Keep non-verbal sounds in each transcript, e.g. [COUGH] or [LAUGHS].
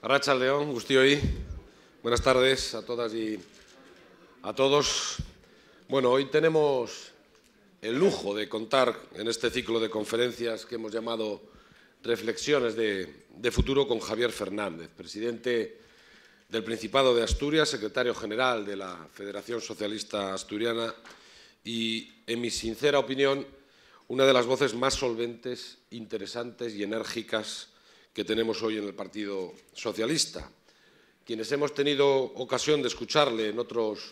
Arracha León, Gustioy. Buenas tardes a todas y a todos. Bueno, hoy tenemos el lujo de contar en este ciclo de conferencias que hemos llamado Reflexiones de, de Futuro con Javier Fernández, presidente del Principado de Asturias, secretario general de la Federación Socialista Asturiana y, en mi sincera opinión, una de las voces más solventes, interesantes y enérgicas que tenemos hoy en el Partido Socialista. Quienes hemos tenido ocasión de escucharle en otros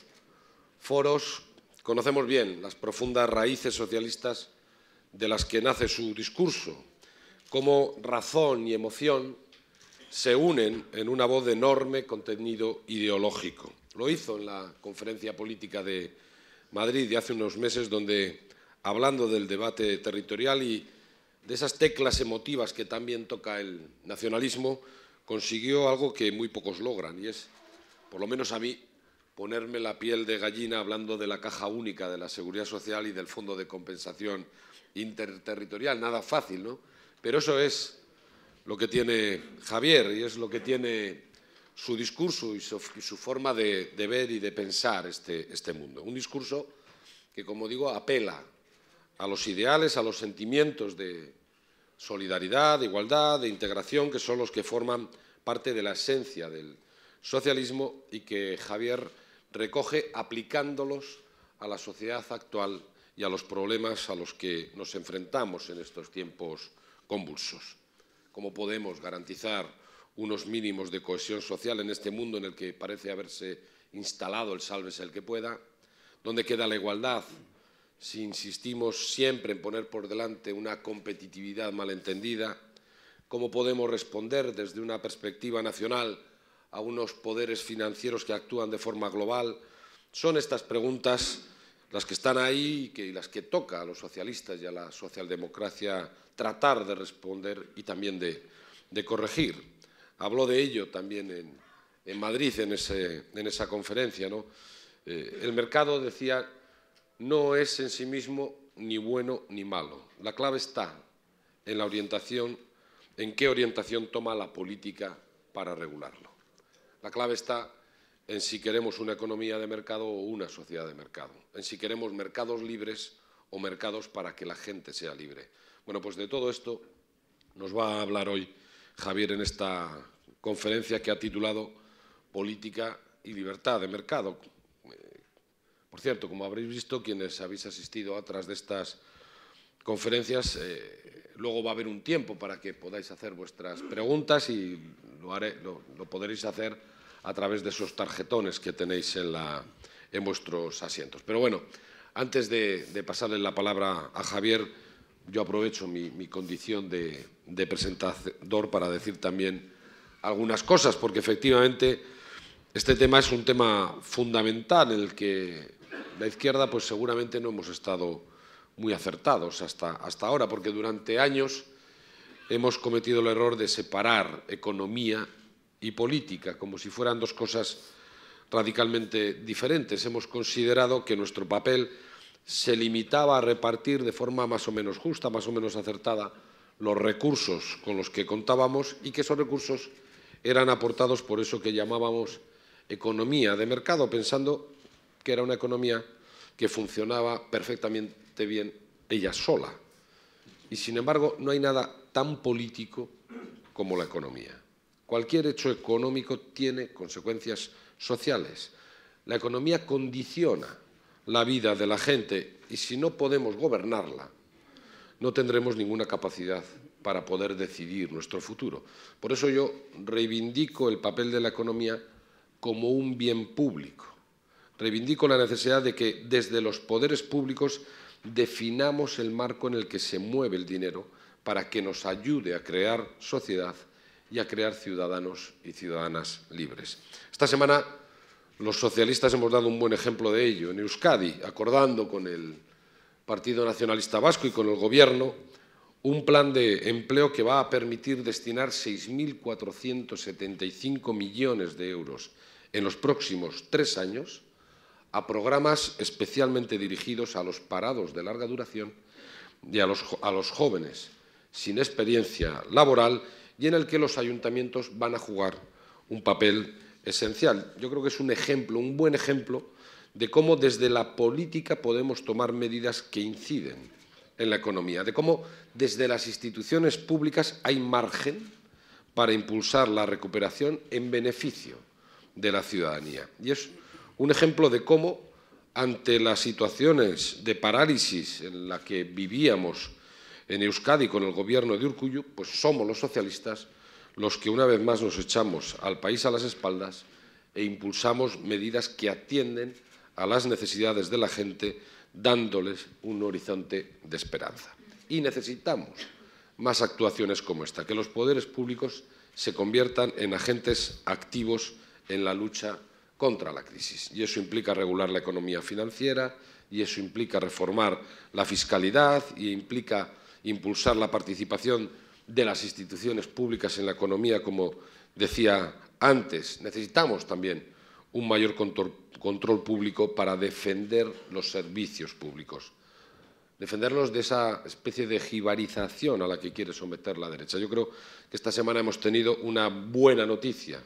foros, conocemos bien las profundas raíces socialistas de las que nace su discurso, cómo razón y emoción se unen en una voz de enorme contenido ideológico. Lo hizo en la conferencia política de Madrid de hace unos meses, donde, hablando del debate territorial y de esas teclas emotivas que también toca el nacionalismo, consiguió algo que muy pocos logran, y es, por lo menos a mí, ponerme la piel de gallina hablando de la caja única de la seguridad social y del fondo de compensación interterritorial. Nada fácil, ¿no? Pero eso es lo que tiene Javier y es lo que tiene su discurso y su, forma de, ver y de pensar este, este mundo. Un discurso que, como digo, apela a los ideales, a los sentimientos de solidaridad, de igualdad, de integración, que son los que forman parte de la esencia del socialismo y que Javier recoge aplicándolos a la sociedad actual y a los problemas a los que nos enfrentamos en estos tiempos convulsos. ¿Cómo podemos garantizar unos mínimos de cohesión social en este mundo en el que parece haberse instalado el sálvese el que pueda? ¿Dónde queda la igualdad? si insistimos siempre en poner por delante una competitividad malentendida, cómo podemos responder desde una perspectiva nacional a unos poderes financieros que actúan de forma global, son estas preguntas las que están ahí y, las que toca a los socialistas y a la socialdemocracia tratar de responder y también de, corregir. Habló de ello también en, Madrid en, esa conferencia. Eh, el mercado, decía, no es en sí mismo ni bueno ni malo. La clave está en la orientación, en qué orientación toma la política para regularlo. La clave está en si queremos una economía de mercado o una sociedad de mercado, en si queremos mercados libres o mercados para que la gente sea libre. Bueno, pues de todo esto nos va a hablar hoy Javier en esta conferencia que ha titulado Política y Libertad de Mercado, por cierto, como habréis visto, quienes habéis asistido a otras de estas conferencias, eh, luego va a haber un tiempo para que podáis hacer vuestras preguntas y lo, haré, podréis hacer a través de esos tarjetones que tenéis en, vuestros asientos. Pero bueno, antes de, pasarle la palabra a Javier, yo aprovecho mi, condición de, presentador para decir también algunas cosas, porque efectivamente este tema es un tema fundamental en el que la izquierda, pues seguramente no hemos estado muy acertados hasta, hasta ahora, porque durante años hemos cometido el error de separar economía y política, como si fueran dos cosas radicalmente diferentes. Hemos considerado que nuestro papel se limitaba a repartir de forma más o menos justa, más o menos acertada, los recursos con los que contábamos y que esos recursos eran aportados por eso que llamábamos economía de mercado, pensando que era una economía que funcionaba perfectamente bien ella sola. Y sin embargo, no hay nada tan político como la economía. Cualquier hecho económico tiene consecuencias sociales. La economía condiciona la vida de la gente y si no podemos gobernarla, no tendremos ninguna capacidad para poder decidir nuestro futuro. Por eso yo reivindico el papel de la economía como un bien público Reivindico la necesidad de que desde los poderes públicos definamos el marco en el que se mueve el dinero para que nos ayude a crear sociedad y a crear ciudadanos y ciudadanas libres. Esta semana los socialistas hemos dado un buen ejemplo de ello en Euskadi, acordando con el Partido Nacionalista Vasco y con el Gobierno un plan de empleo que va a permitir destinar 6.475 millones de euros en los próximos tres años a programas especialmente dirigidos a los parados de larga duración y a los, jóvenes sin experiencia laboral y en el que los ayuntamientos van a jugar un papel esencial. Yo creo que es un ejemplo, un buen ejemplo de cómo desde la política podemos tomar medidas que inciden en la economía, de cómo desde las instituciones públicas hay margen para impulsar la recuperación en beneficio de la ciudadanía. Y un ejemplo de cómo, ante las situaciones de parálisis en la que vivíamos en Euskadi con el gobierno de Urcuyu, pues somos los socialistas los que una vez más nos echamos al país a las espaldas e impulsamos medidas que atienden a las necesidades de la gente, dándoles un horizonte de esperanza. Y necesitamos más actuaciones como esta, que los poderes públicos se conviertan en agentes activos en la lucha contra la crisis. Y eso implica regular la economía financiera, y eso implica reformar la fiscalidad, y implica impulsar la participación de las instituciones públicas en la economía, como decía antes. Necesitamos también un mayor control público para defender los servicios públicos, defenderlos de esa especie de jibarización a la que quiere someter la derecha. Yo creo que esta semana hemos tenido una buena noticia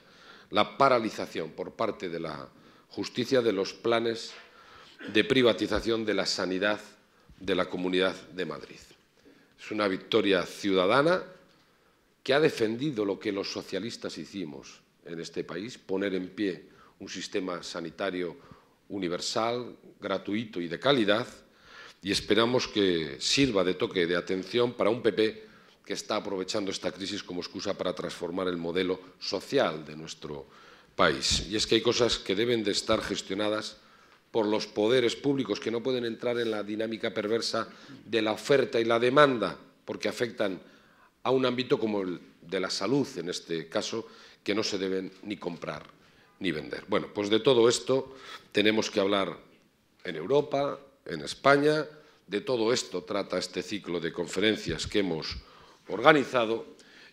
la paralización por parte de la justicia de los planes de privatización de la sanidad de la Comunidad de Madrid. Es una victoria ciudadana que ha defendido lo que los socialistas hicimos en este país, poner en pie un sistema sanitario universal, gratuito y de calidad, y esperamos que sirva de toque de atención para un PP que está aprovechando esta crisis como excusa para transformar el modelo social de nuestro país. Y es que hay cosas que deben de estar gestionadas por los poderes públicos, que no pueden entrar en la dinámica perversa de la oferta y la demanda, porque afectan a un ámbito como el de la salud, en este caso, que no se deben ni comprar ni vender. Bueno, pues de todo esto tenemos que hablar en Europa, en España, de todo esto trata este ciclo de conferencias que hemos organizado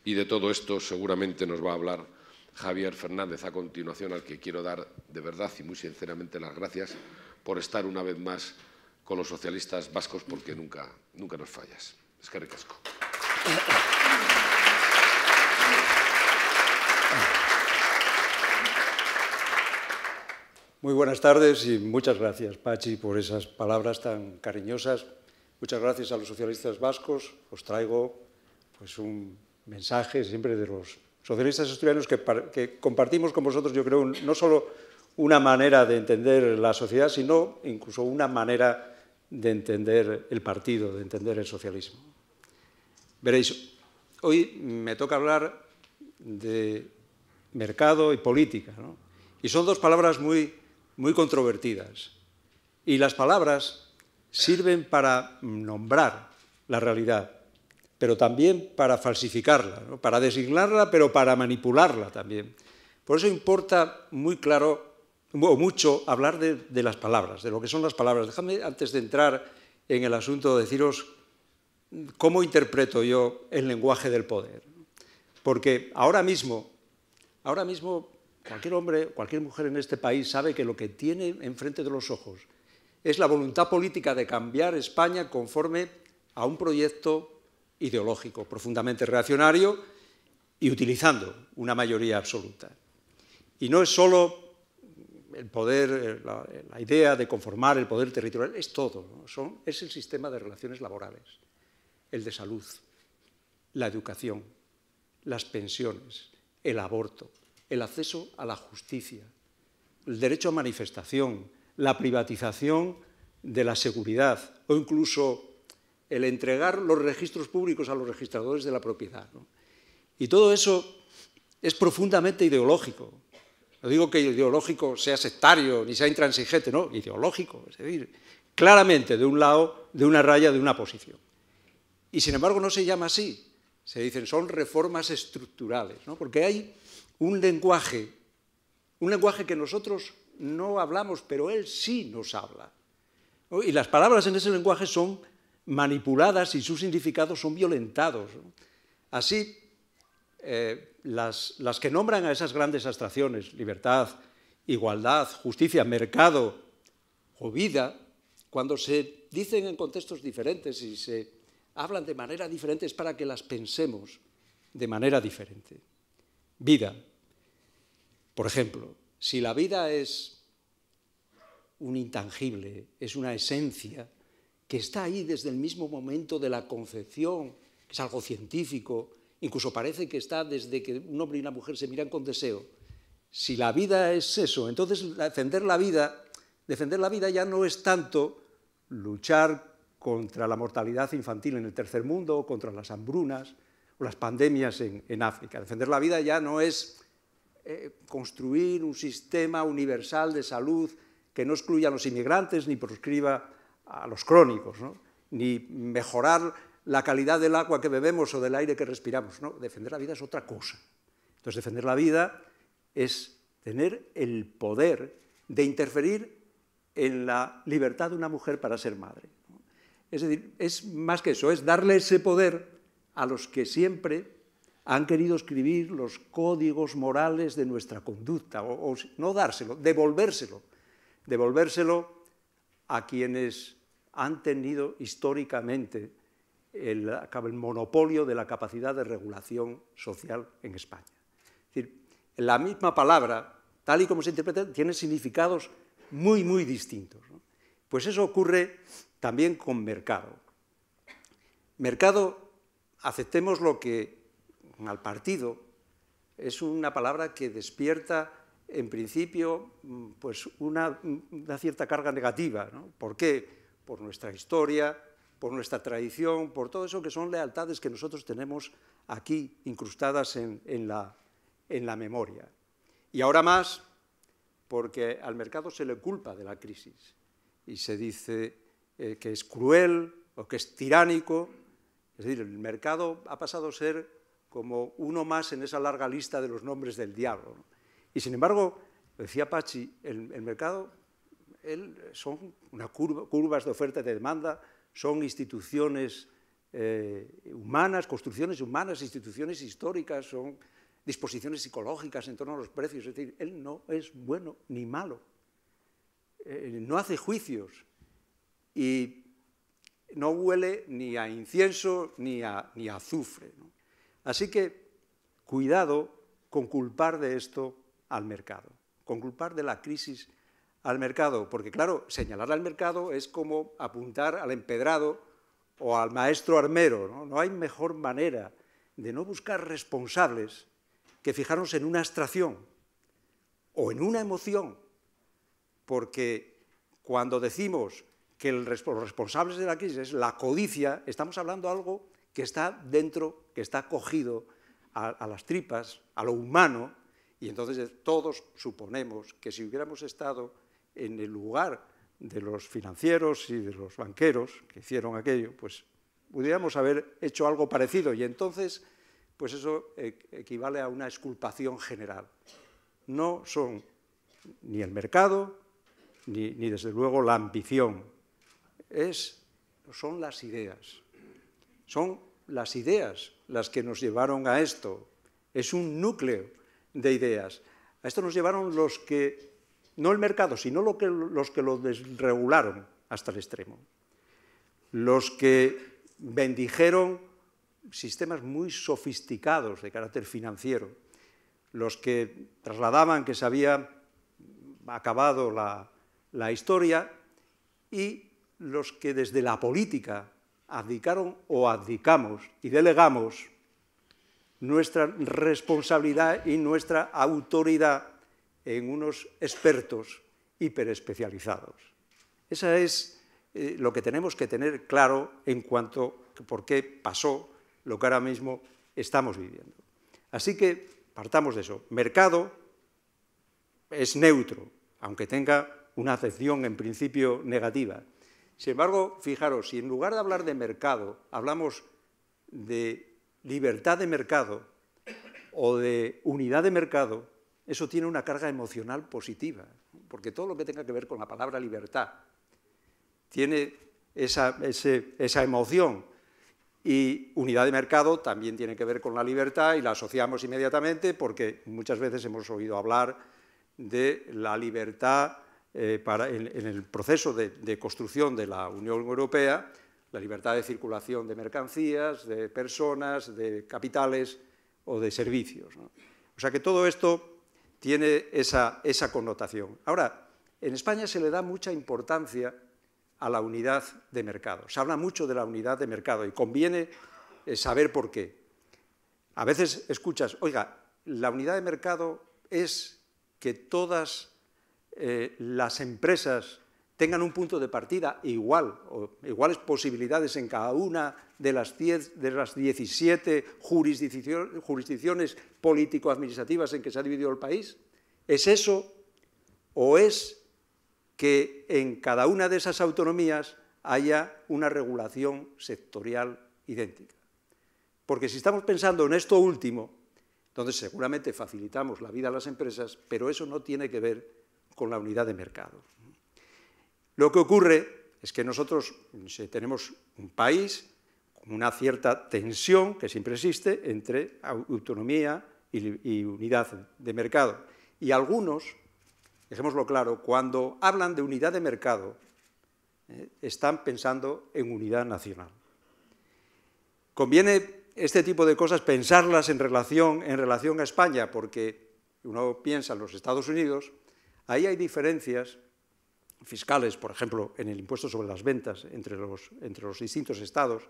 y de todo esto seguramente nos va a hablar Javier Fernández a continuación, al que quiero dar de verdad y muy sinceramente las gracias por estar una vez más con los socialistas vascos porque nunca, nunca nos fallas. Es que recasco. Muy buenas tardes y muchas gracias, Pachi, por esas palabras tan cariñosas. Muchas gracias a los socialistas vascos. Os traigo pues un mensaje siempre de los socialistas asturianos que, compartimos con vosotros, yo creo, no solo una manera de entender la sociedad, sino incluso una manera de entender el partido, de entender el socialismo. Veréis, hoy me toca hablar de mercado y política, ¿no? y son dos palabras muy, muy controvertidas. Y las palabras sirven para nombrar la realidad, pero también para falsificarla, para designarla, pero para manipularla también. Por eso importa muy claro, o mucho, hablar de, de las palabras, de lo que son las palabras. Déjame, antes de entrar en el asunto, deciros cómo interpreto yo el lenguaje del poder. Porque ahora mismo, ahora mismo cualquier hombre, cualquier mujer en este país sabe que lo que tiene enfrente de los ojos es la voluntad política de cambiar España conforme a un proyecto ideológico, profundamente reaccionario y utilizando una mayoría absoluta. Y no es solo el poder, eh, eh, la, idea de conformar el poder territorial, es todo, Son, es el sistema de relaciones laborales, el de salud, la educación, las pensiones, el aborto, el acceso a la justicia, el derecho a manifestación, la privatización de la seguridad o incluso el entregar los registros públicos a los registradores de la propiedad. Y todo eso es profundamente ideológico. No digo que ideológico sea sectario ni sea intransigente, no, ideológico, es decir, claramente de un lado, de una raya, de una posición. Y sin embargo no se llama así, se dicen son reformas estructurales, ¿no? porque hay un lenguaje, un lenguaje que nosotros no hablamos, pero él sí nos habla. Y las palabras en ese lenguaje son manipuladas y sus significados son violentados. Así, eh, las, las que nombran a esas grandes abstracciones, libertad, igualdad, justicia, mercado o vida, cuando se dicen en contextos diferentes y se hablan de manera diferente es para que las pensemos de manera diferente. Vida. Por ejemplo, si la vida es un intangible, es una esencia, que está ahí desde el mismo momento de la concepción, que es algo científico, incluso parece que está desde que un hombre y una mujer se miran con deseo. Si la vida es eso, entonces defender la vida, defender la vida ya no es tanto luchar contra la mortalidad infantil en el tercer mundo, contra las hambrunas o las pandemias en, África. Defender la vida ya no es eh, construir un sistema universal de salud que no excluya a los inmigrantes ni proscriba a los crónicos, ¿no? ni mejorar la calidad del agua que bebemos o del aire que respiramos. No, defender la vida es otra cosa. Entonces, defender la vida es tener el poder de interferir en la libertad de una mujer para ser madre. Es decir, es más que eso, es darle ese poder a los que siempre han querido escribir los códigos morales de nuestra conducta, o no dárselo, devolvérselo, devolvérselo a quienes han tenido históricamente el, monopolio de la capacidad de regulación social en España. Es decir, la misma palabra, tal y como se interpreta, tiene significados muy, muy distintos. Pues eso ocurre también con mercado. Mercado, aceptemos lo que al partido es una palabra que despierta en principio pues una, cierta carga negativa. ¿Por qué? por nuestra historia, por nuestra tradición, por todo eso que son lealtades que nosotros tenemos aquí incrustadas en, la, memoria. Y ahora más, porque al mercado se le culpa de la crisis y se dice eh, que es cruel o que es tiránico. Es decir, el mercado ha pasado a ser como uno más en esa larga lista de los nombres del diablo. Y sin embargo, decía Pachi, el mercado son curvas de oferta y de demanda, son instituciones eh, humanas, construcciones humanas, instituciones históricas, son disposiciones psicológicas en torno a los precios. Es decir, él no es bueno ni malo, eh, no hace juicios y no huele ni a incienso ni a, ni azufre. Así que cuidado con culpar de esto al mercado, con culpar de la crisis al mercado, porque claro, señalar al mercado es como apuntar al empedrado o al maestro armero, ¿no? hay mejor manera de no buscar responsables que fijarnos en una abstracción o en una emoción, porque cuando decimos que el, los responsables de la crisis es la codicia, estamos hablando de algo que está dentro, que está cogido a, a las tripas, a lo humano, y entonces todos suponemos que si hubiéramos estado en el lugar de los financieros y de los banqueros que hicieron aquello, pues pudiéramos haber hecho algo parecido y entonces, pues eso e-, equivale a una exculpación general. No son ni el mercado, ni, ni desde luego la ambición, es, son las ideas. Son las ideas las que nos llevaron a esto. Es un núcleo de ideas. A esto nos llevaron los que no el mercado, sino los que lo desregularon hasta el extremo, los que bendijeron sistemas muy sofisticados de carácter financiero, los que trasladaban que se había acabado la, la historia y los que desde la política abdicaron o abdicamos y delegamos nuestra responsabilidad y nuestra autoridad en unos expertos hiperespecializados. Esa es eh, lo que tenemos que tener claro en cuanto a por qué pasó lo que ahora mismo estamos viviendo. Así que partamos de eso. Mercado es neutro, aunque tenga una acepción en principio negativa. Sin embargo, fijaros, si en lugar de hablar de mercado hablamos de libertad de mercado o de unidad de mercado, eso tiene una carga emocional positiva, porque todo lo que tenga que ver con la palabra libertad tiene esa, emoción. Y unidad de mercado también tiene que ver con la libertad y la asociamos inmediatamente porque muchas veces hemos oído hablar de la libertad eh, para, en, el proceso de, construcción de la Unión Europea, la libertad de circulación de mercancías, de personas, de capitales o de servicios. O sea que todo esto tiene esa, connotación. Ahora, en España se le da mucha importancia a la unidad de mercado. Se habla mucho de la unidad de mercado y conviene eh, saber por qué. A veces escuchas, oiga, la unidad de mercado es que todas eh, las empresas tengan un punto de partida igual, o iguales posibilidades en cada una de las, de las 17 jurisdicciones, político-administrativas en que se ha dividido el país? ¿Es eso o es que en cada una de esas autonomías haya una regulación sectorial idéntica? Porque si estamos pensando en esto último, ...entonces seguramente facilitamos la vida a las empresas, pero eso no tiene que ver con la unidad de mercado. Lo que ocurre es que nosotros tenemos un país una cierta tensión que siempre existe entre autonomía y, unidad de mercado. Y algunos, dejémoslo claro, cuando hablan de unidad de mercado, eh, están pensando en unidad nacional. Conviene este tipo de cosas pensarlas en relación, en relación a España, porque uno piensa en los Estados Unidos, ahí hay diferencias fiscales, por ejemplo, en el impuesto sobre las ventas entre los, entre los distintos estados,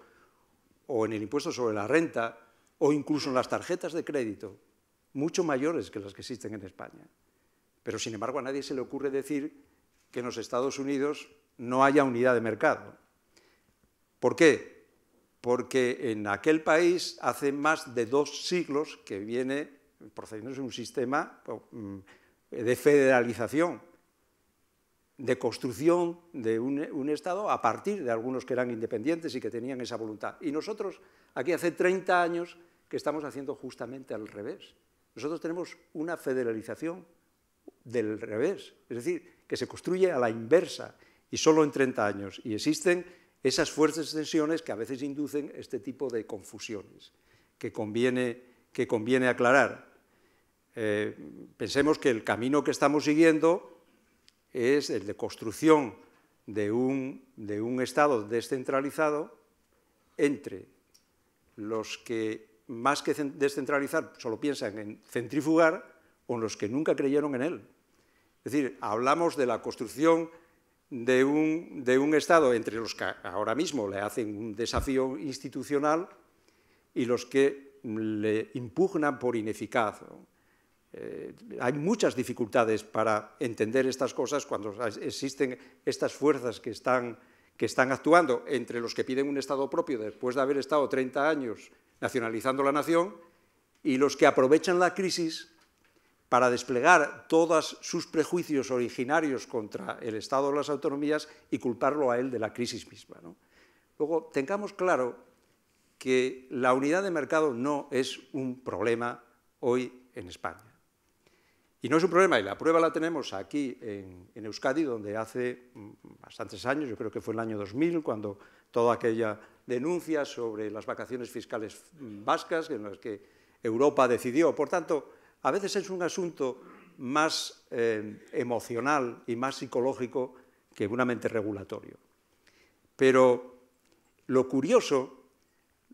o en el impuesto sobre la renta, o incluso en las tarjetas de crédito, mucho mayores que las que existen en España. Pero, sin embargo, a nadie se le ocurre decir que en los Estados Unidos no haya unidad de mercado. ¿Por qué? Porque en aquel país hace más de dos siglos que viene procediéndose un sistema pues, mm, de federalización de construcción de un, Estado a partir de algunos que eran independientes y que tenían esa voluntad. Y nosotros, aquí hace 30 años, que estamos haciendo justamente al revés. Nosotros tenemos una federalización del revés, es decir, que se construye a la inversa y solo en 30 años. Y existen esas fuertes tensiones que a veces inducen este tipo de confusiones que conviene, aclarar. Eh, pensemos que el camino que estamos siguiendo es el de construcción de un, Estado descentralizado entre los que más que descentralizar solo piensan en centrifugar o los que nunca creyeron en él. Es decir, hablamos de la construcción de un, Estado entre los que ahora mismo le hacen un desafío institucional y los que le impugnan por ineficaz. Eh, hay muchas dificultades para entender estas cosas cuando existen estas fuerzas que están, que están actuando entre los que piden un Estado propio después de haber estado 30 años nacionalizando la nación y los que aprovechan la crisis para desplegar todos sus prejuicios originarios contra el Estado de las autonomías y culparlo a él de la crisis misma. Luego, tengamos claro que la unidad de mercado no es un problema hoy en España. Y no es un problema, y la prueba la tenemos aquí en, Euskadi, donde hace mm, bastantes años, yo creo que fue el año 2000, cuando toda aquella denuncia sobre las vacaciones fiscales mm, vascas, en las que Europa decidió. Por tanto, a veces es un asunto más eh, emocional y más psicológico que puramente regulatorio. Pero lo curioso,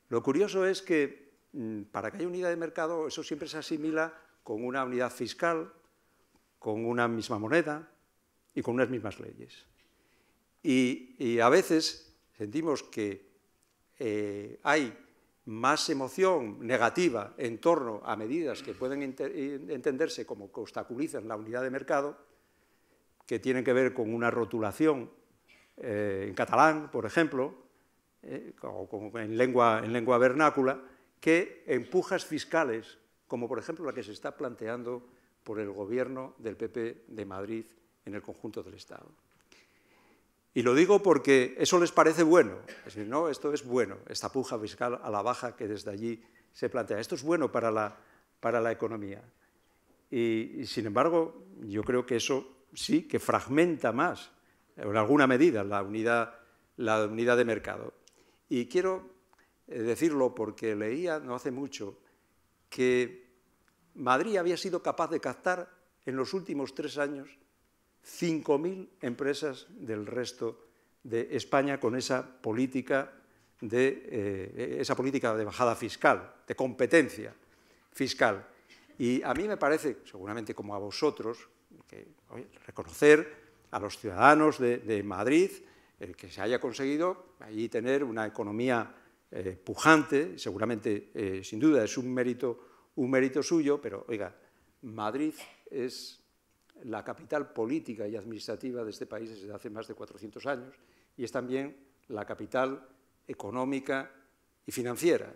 lo curioso es que mm, para que haya unidad de mercado, eso siempre se asimila con una unidad fiscal, con una misma moneda y con unas mismas leyes. Y, a veces sentimos que eh, hay más emoción negativa en torno a medidas que pueden entenderse como que obstaculizan la unidad de mercado, que tienen que ver con una rotulación eh, en catalán, por ejemplo, eh, o en lengua vernácula, que empujas fiscales como por ejemplo la que se está planteando por el gobierno del PP de Madrid en el conjunto del Estado. Y lo digo porque eso les parece bueno. Es decir, no, esto es bueno, esta puja fiscal a la baja que desde allí se plantea. Esto es bueno para la, para la economía. Y, sin embargo, yo creo que eso sí que fragmenta más, en alguna medida, la unidad, la unidad de mercado. Y quiero eh, decirlo porque leía no hace mucho que Madrid había sido capaz de captar en los últimos tres años 5.000 empresas del resto de España con esa política de, eh, esa política de bajada fiscal, de competencia fiscal. Y a mí me parece, seguramente como a vosotros, reconocer a los ciudadanos de, Madrid eh, que se haya conseguido allí tener una economía eh, pujante, seguramente, sin duda, es un mérito un mérito suyo, pero oiga, Madrid es la capital política y administrativa de este país desde hace más de 400 años y es también la capital económica y financiera.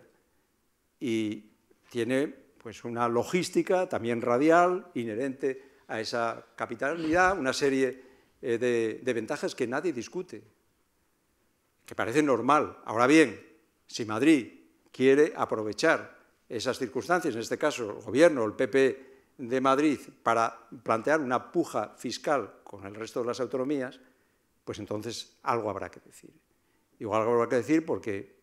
Y tiene pues, una logística también radial inherente a esa capitalidad, una serie eh, de ventajas que nadie discute, que parece normal. Ahora bien, si Madrid quiere aprovechar esas circunstancias, en este caso el Gobierno, el PP de Madrid, para plantear una puja fiscal con el resto de las autonomías, pues entonces algo habrá que decir. Igual algo habrá que decir porque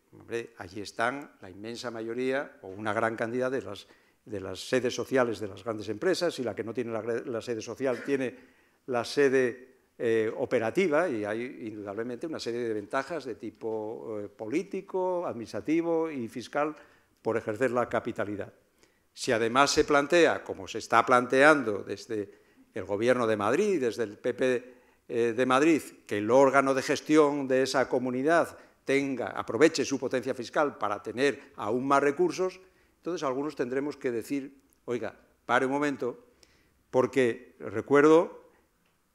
allí están la inmensa mayoría o una gran cantidad de las, sedes sociales de las grandes empresas y la que no tiene la, sede social tiene la sede eh, operativa y hay indudablemente una serie de ventajas de tipo eh, político, administrativo y fiscal por ejercer la capitalidad. Si además se plantea, como se está planteando desde el Gobierno de Madrid, desde el PP eh, de Madrid, que el órgano de gestión de esa comunidad tenga, aproveche su potencia fiscal para tener aún más recursos, entonces algunos tendremos que decir, oiga, pare un momento, porque recuerdo,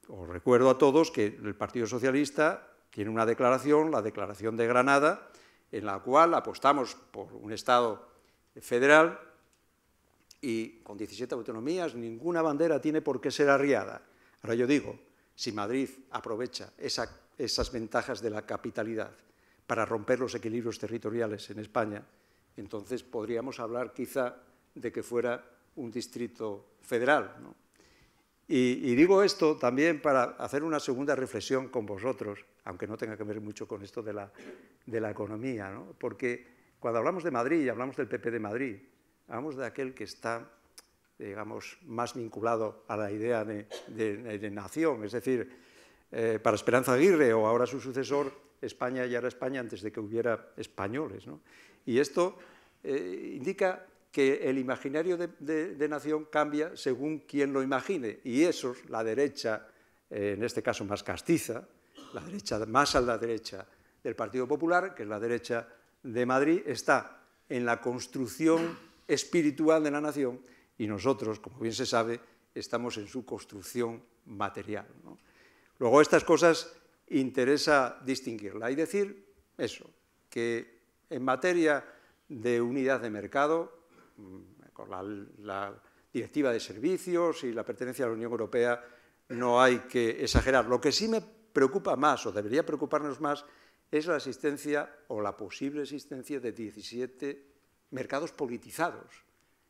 os recuerdo a todos que el Partido Socialista tiene una declaración, la declaración de Granada, en la cual apostamos por un Estado federal y con 17 autonomías ninguna bandera tiene por qué ser arriada. Ahora yo digo, si Madrid aprovecha esas ventajas de la capitalidad para romper los equilibrios territoriales en España, entonces podríamos hablar quizá de que fuera un distrito federal, ¿no? Y, digo esto también para hacer una segunda reflexión con vosotros, aunque no tenga que ver mucho con esto de la, economía, porque cuando hablamos de Madrid y hablamos del PP de Madrid, hablamos de aquel que está, digamos, más vinculado a la idea de, nación, es decir, eh, para Esperanza Aguirre o ahora su sucesor, España ya era España antes de que hubiera españoles. Y esto eh, indica que el imaginario de, nación cambia según quien lo imagine. Y es la derecha, eh, en este caso más castiza, la derecha más a la derecha del Partido Popular, que es la derecha de Madrid, está en la construcción espiritual de la nación y nosotros, como bien se sabe, estamos en su construcción material. Luego estas cosas interesa distinguirla y decir eso, que en materia de unidad de mercado con la, directiva de servicios y la pertenencia a la Unión Europea no hay que exagerar. Lo que sí me preocupa más, o debería preocuparnos más, es la existencia o la posible existencia de 17 mercados politizados,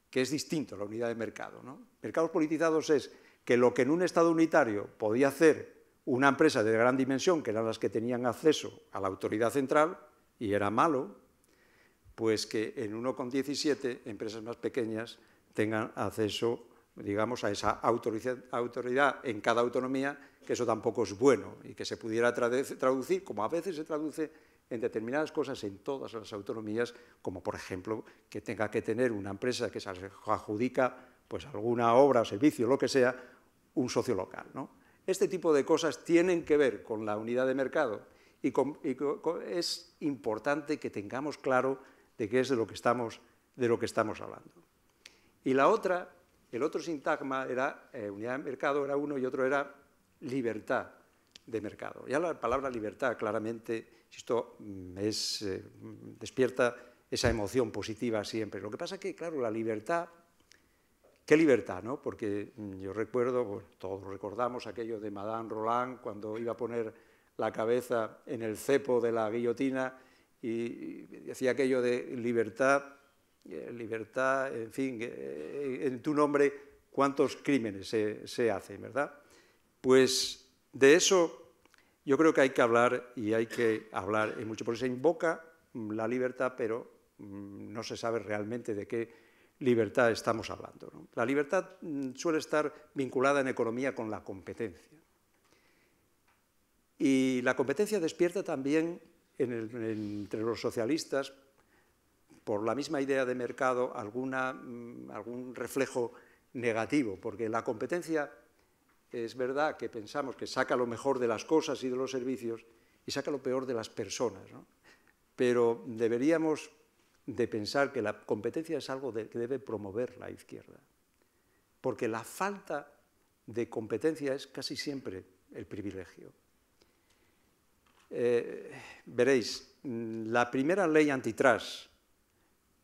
que es distinto a la unidad de mercado. Mercados politizados es que lo que en un Estado unitario podía hacer una empresa de gran dimensión, que eran las que tenían acceso a la autoridad central, y era malo, pues que en 1,17 empresas más pequeñas tengan acceso, digamos, a esa autoridad en cada autonomía, que eso tampoco es bueno y que se pudiera traducir, como a veces se traduce en determinadas cosas en todas las autonomías, como por ejemplo que tenga que tener una empresa que se adjudica pues alguna obra o servicio, lo que sea, un socio local. Este tipo de cosas tienen que ver con la unidad de mercado y, es importante que tengamos claro de qué es de lo que estamos, de lo que estamos hablando. Y la otra, el otro sintagma era eh, unidad de mercado, era uno, y otro era libertad de mercado. Ya la palabra libertad claramente, esto mm, eh, mm, despierta esa emoción positiva siempre. Lo que pasa es que, claro, la libertad, qué libertad, ¿no? Porque mm, yo recuerdo, todos recordamos aquello de Madame Roland cuando iba a poner la cabeza en el cepo de la guillotina y decía aquello de libertad, eh, libertad, en fin, eh, en tu nombre cuántos crímenes se, se, hacen, ¿verdad? Pues de eso yo creo que hay que hablar y hay que hablar en mucho, eso se invoca mm, la libertad, pero mm, no se sabe realmente de qué libertad estamos hablando. La libertad mm, suele estar vinculada en economía con la competencia. Y la competencia despierta también entre los socialistas, por la misma idea de mercado, mm, algún reflejo negativo, porque la competencia es verdad que pensamos que saca lo mejor de las cosas y de los servicios y saca lo peor de las personas, pero deberíamos de pensar que la competencia es algo que debe promover la izquierda, porque la falta de competencia es casi siempre el privilegio. Eh, veréis, mm, la primera ley antitrust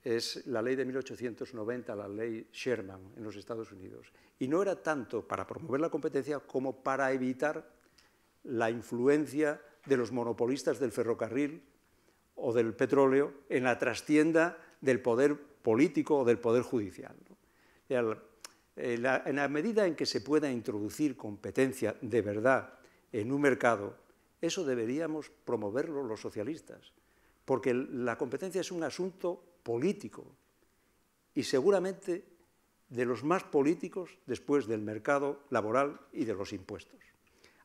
es la ley de 1890, la ley Sherman en los Estados Unidos, y no era tanto para promover la competencia como para evitar la influencia de los monopolistas del ferrocarril o del petróleo en la trastienda del poder político o del poder judicial. Eh, en la medida en que se pueda introducir competencia de verdad en un mercado eso deberíamos promoverlo los socialistas, porque la competencia es un asunto político y seguramente de los más políticos después del mercado laboral y de los impuestos.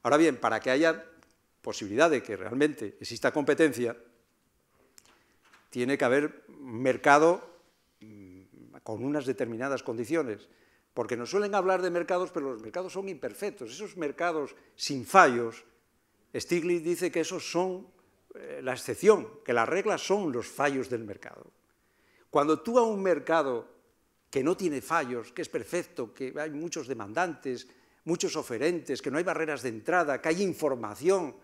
Ahora bien, para que haya posibilidad de que realmente exista competencia, tiene que haber mercado mm, con unas determinadas condiciones, porque nos suelen hablar de mercados, pero los mercados son imperfectos. Esos mercados sin fallos, Stiglitz dice que esos son eh, la excepción, que las reglas son los fallos del mercado. Cuando tú a un mercado que no tiene fallos, que es perfecto, que hay muchos demandantes, muchos oferentes, que no hay barreras de entrada, que hay información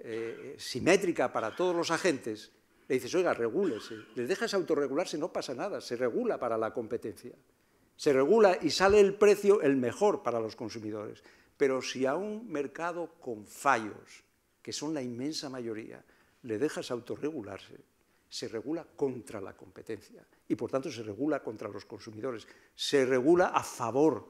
eh, simétrica para todos los agentes, le dices, oiga, regúlese, le dejas autorregularse, no pasa nada, se regula para la competencia. Se regula y sale el precio el mejor para los consumidores. Pero si a un mercado con fallos, que son la inmensa mayoría, le dejas autorregularse, se regula contra la competencia y por tanto se regula contra los consumidores, se regula a favor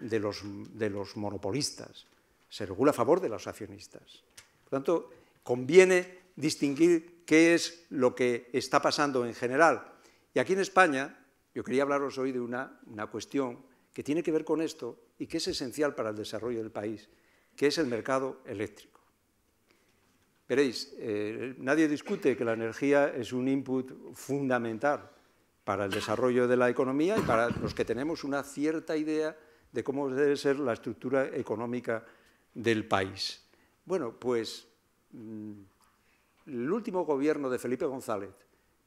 de los, monopolistas, se regula a favor de los accionistas. Por tanto, conviene distinguir qué es lo que está pasando en general. Y aquí en España, yo quería hablaros hoy de una cuestión que tiene que ver con esto y que es esencial para el desarrollo del país, que es el mercado eléctrico. Veréis, eh, nadie discute que la energía es un input fundamental para el desarrollo de la economía y para los que tenemos una cierta idea de cómo debe ser la estructura económica del país. Bueno, pues mm, el último gobierno de Felipe González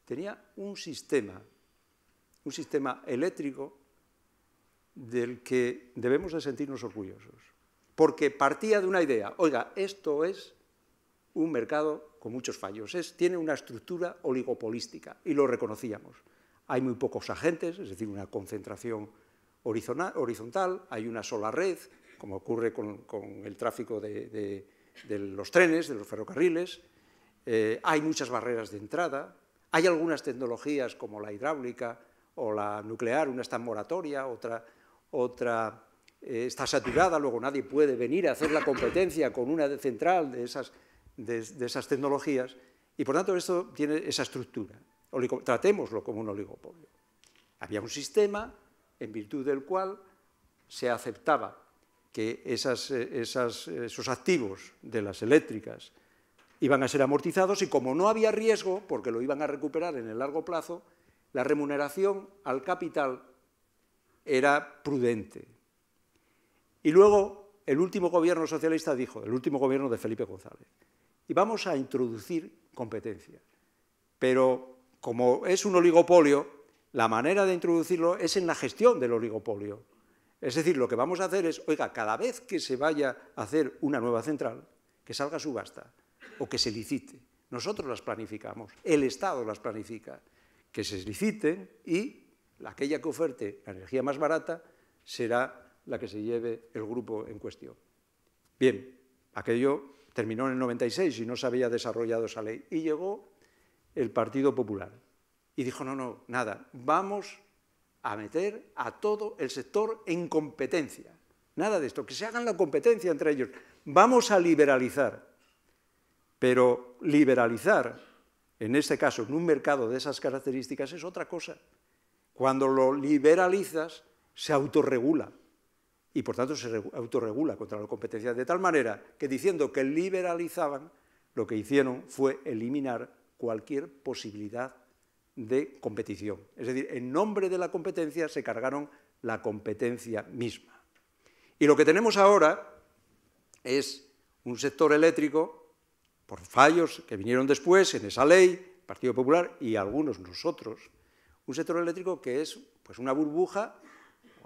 tenía un sistema, un sistema eléctrico del que debemos de sentirnos orgullosos, porque partía de una idea, oiga, esto es un mercado con muchos fallos, tiene una estructura oligopolística, y lo reconocíamos. Hay muy pocos agentes, es decir, una concentración horizontal, hay una sola red, como ocurre con, el tráfico de, los trenes, de los ferrocarriles, eh, hay muchas barreras de entrada, hay algunas tecnologías como la hidráulica o la nuclear, una está en moratoria, otra otra eh, está saturada, luego nadie puede venir a hacer la competencia con una central de esas, de, esas tecnologías, y por tanto esto tiene esa estructura. tratémoslo como un oligopolio. Había un sistema en virtud del cual se aceptaba que esas, eh, eh, esos activos de las eléctricas iban a ser amortizados y como no había riesgo, porque lo iban a recuperar en el largo plazo, la remuneración al capital era prudente. Y luego el último gobierno socialista dijo, el último gobierno de Felipe González, y vamos a introducir competencia. Pero como es un oligopolio, la manera de introducirlo es en la gestión del oligopolio. Es decir, lo que vamos a hacer es, oiga, cada vez que se vaya a hacer una nueva central, que salga subasta o que se licite. Nosotros las planificamos, el Estado las planifica, que se liciten y aquella que oferte la energía más barata será la que se lleve el grupo en cuestión. Bien, aquello terminó en el 96 y no se había desarrollado esa ley. Y llegó el Partido Popular y dijo, no, no, nada, vamos a meter a todo el sector en competencia. Nada de esto, que se hagan la competencia entre ellos. Vamos a liberalizar. Pero liberalizar, en este caso, en un mercado de esas características, es otra cosa. Cuando lo liberalizas, se autorregula y por tanto se autorregula contra la competencia, de tal manera que diciendo que liberalizaban, lo que hicieron fue eliminar cualquier posibilidad de competición. Es decir, en nombre de la competencia se cargaron la competencia misma. Y lo que tenemos ahora es un sector eléctrico, por fallos que vinieron después en esa ley, Partido Popular y algunos nosotros, un sector eléctrico que es pues, una burbuja,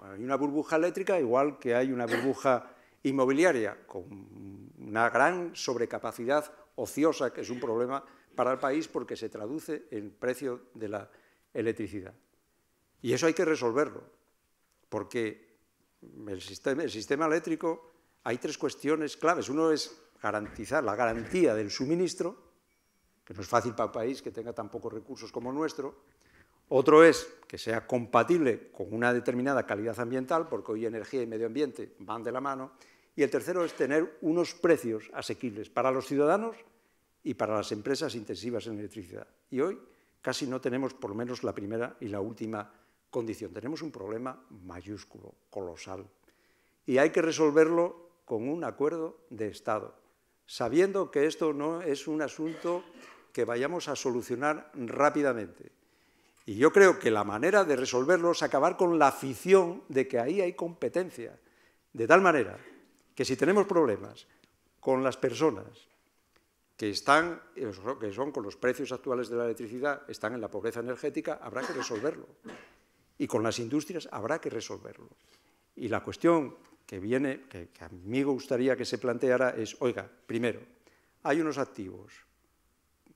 hay una burbuja eléctrica igual que hay una burbuja inmobiliaria, con una gran sobrecapacidad ociosa, que es un problema para el país porque se traduce en precio de la electricidad. Y eso hay que resolverlo, porque el sistema, el sistema eléctrico hay tres cuestiones claves. Uno es garantizar la garantía del suministro, que no es fácil para un país que tenga tan pocos recursos como nuestro. Otro es que sea compatible con una determinada calidad ambiental, porque hoy energía y medio ambiente van de la mano. Y el tercero es tener unos precios asequibles para los ciudadanos y para las empresas intensivas en electricidad. Y hoy casi no tenemos por lo menos la primera y la última condición. Tenemos un problema mayúsculo, colosal, y hay que resolverlo con un acuerdo de Estado, sabiendo que esto no es un asunto que vayamos a solucionar rápidamente, y yo creo que la manera de resolverlo es acabar con la afición de que ahí hay competencia. De tal manera que si tenemos problemas con las personas que están, eh, que son con los precios actuales de la electricidad, están en la pobreza energética, habrá que resolverlo. Y con las industrias habrá que resolverlo. Y la cuestión que viene, que a mí me gustaría que se planteara es, oiga, primero, hay unos activos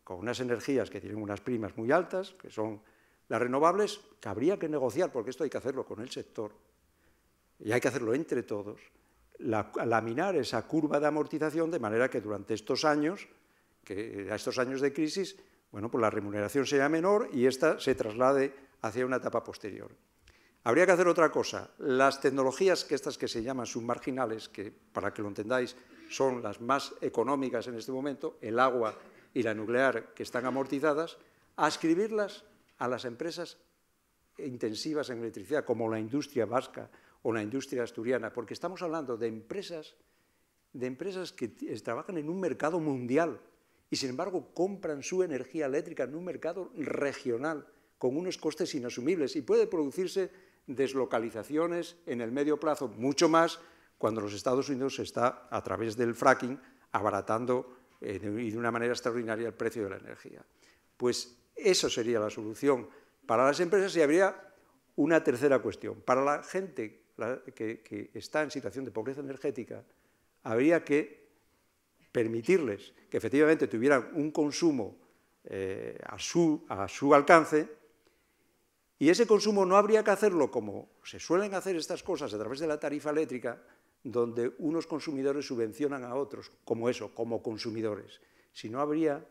con unas energías que tienen unas primas muy altas, que son las renovables, que habría que negociar, porque esto hay que hacerlo con el sector, y hay que hacerlo entre todos, laminar esa curva de amortización de manera que durante estos años, que, a estos años de crisis, bueno, pues la remuneración sea menor y esta se traslade hacia una etapa posterior. Habría que hacer otra cosa. Las tecnologías, que estas que se llaman submarginales, que para que lo entendáis son las más económicas en este momento, el agua y la nuclear, que están amortizadas, ascribirlas a las empresas intensivas en electricidad, como la industria vasca o la industria asturiana, porque estamos hablando de empresas, de empresas que eh, trabajan en un mercado mundial y sin embargo compran su energía eléctrica en un mercado regional con unos costes inasumibles y puede producirse deslocalizaciones en el medio plazo, mucho más cuando los Estados Unidos está, a través del fracking, abaratando eh, y de una manera extraordinaria el precio de la energía. Pues eso sería la solución para las empresas y habría una tercera cuestión. Para la gente que, está en situación de pobreza energética, habría que permitirles que efectivamente tuvieran un consumo eh, a, su, a su alcance y ese consumo no habría que hacerlo como se suelen hacer estas cosas a través de la tarifa eléctrica, donde unos consumidores subvencionan a otros, como eso, como consumidores, sino habría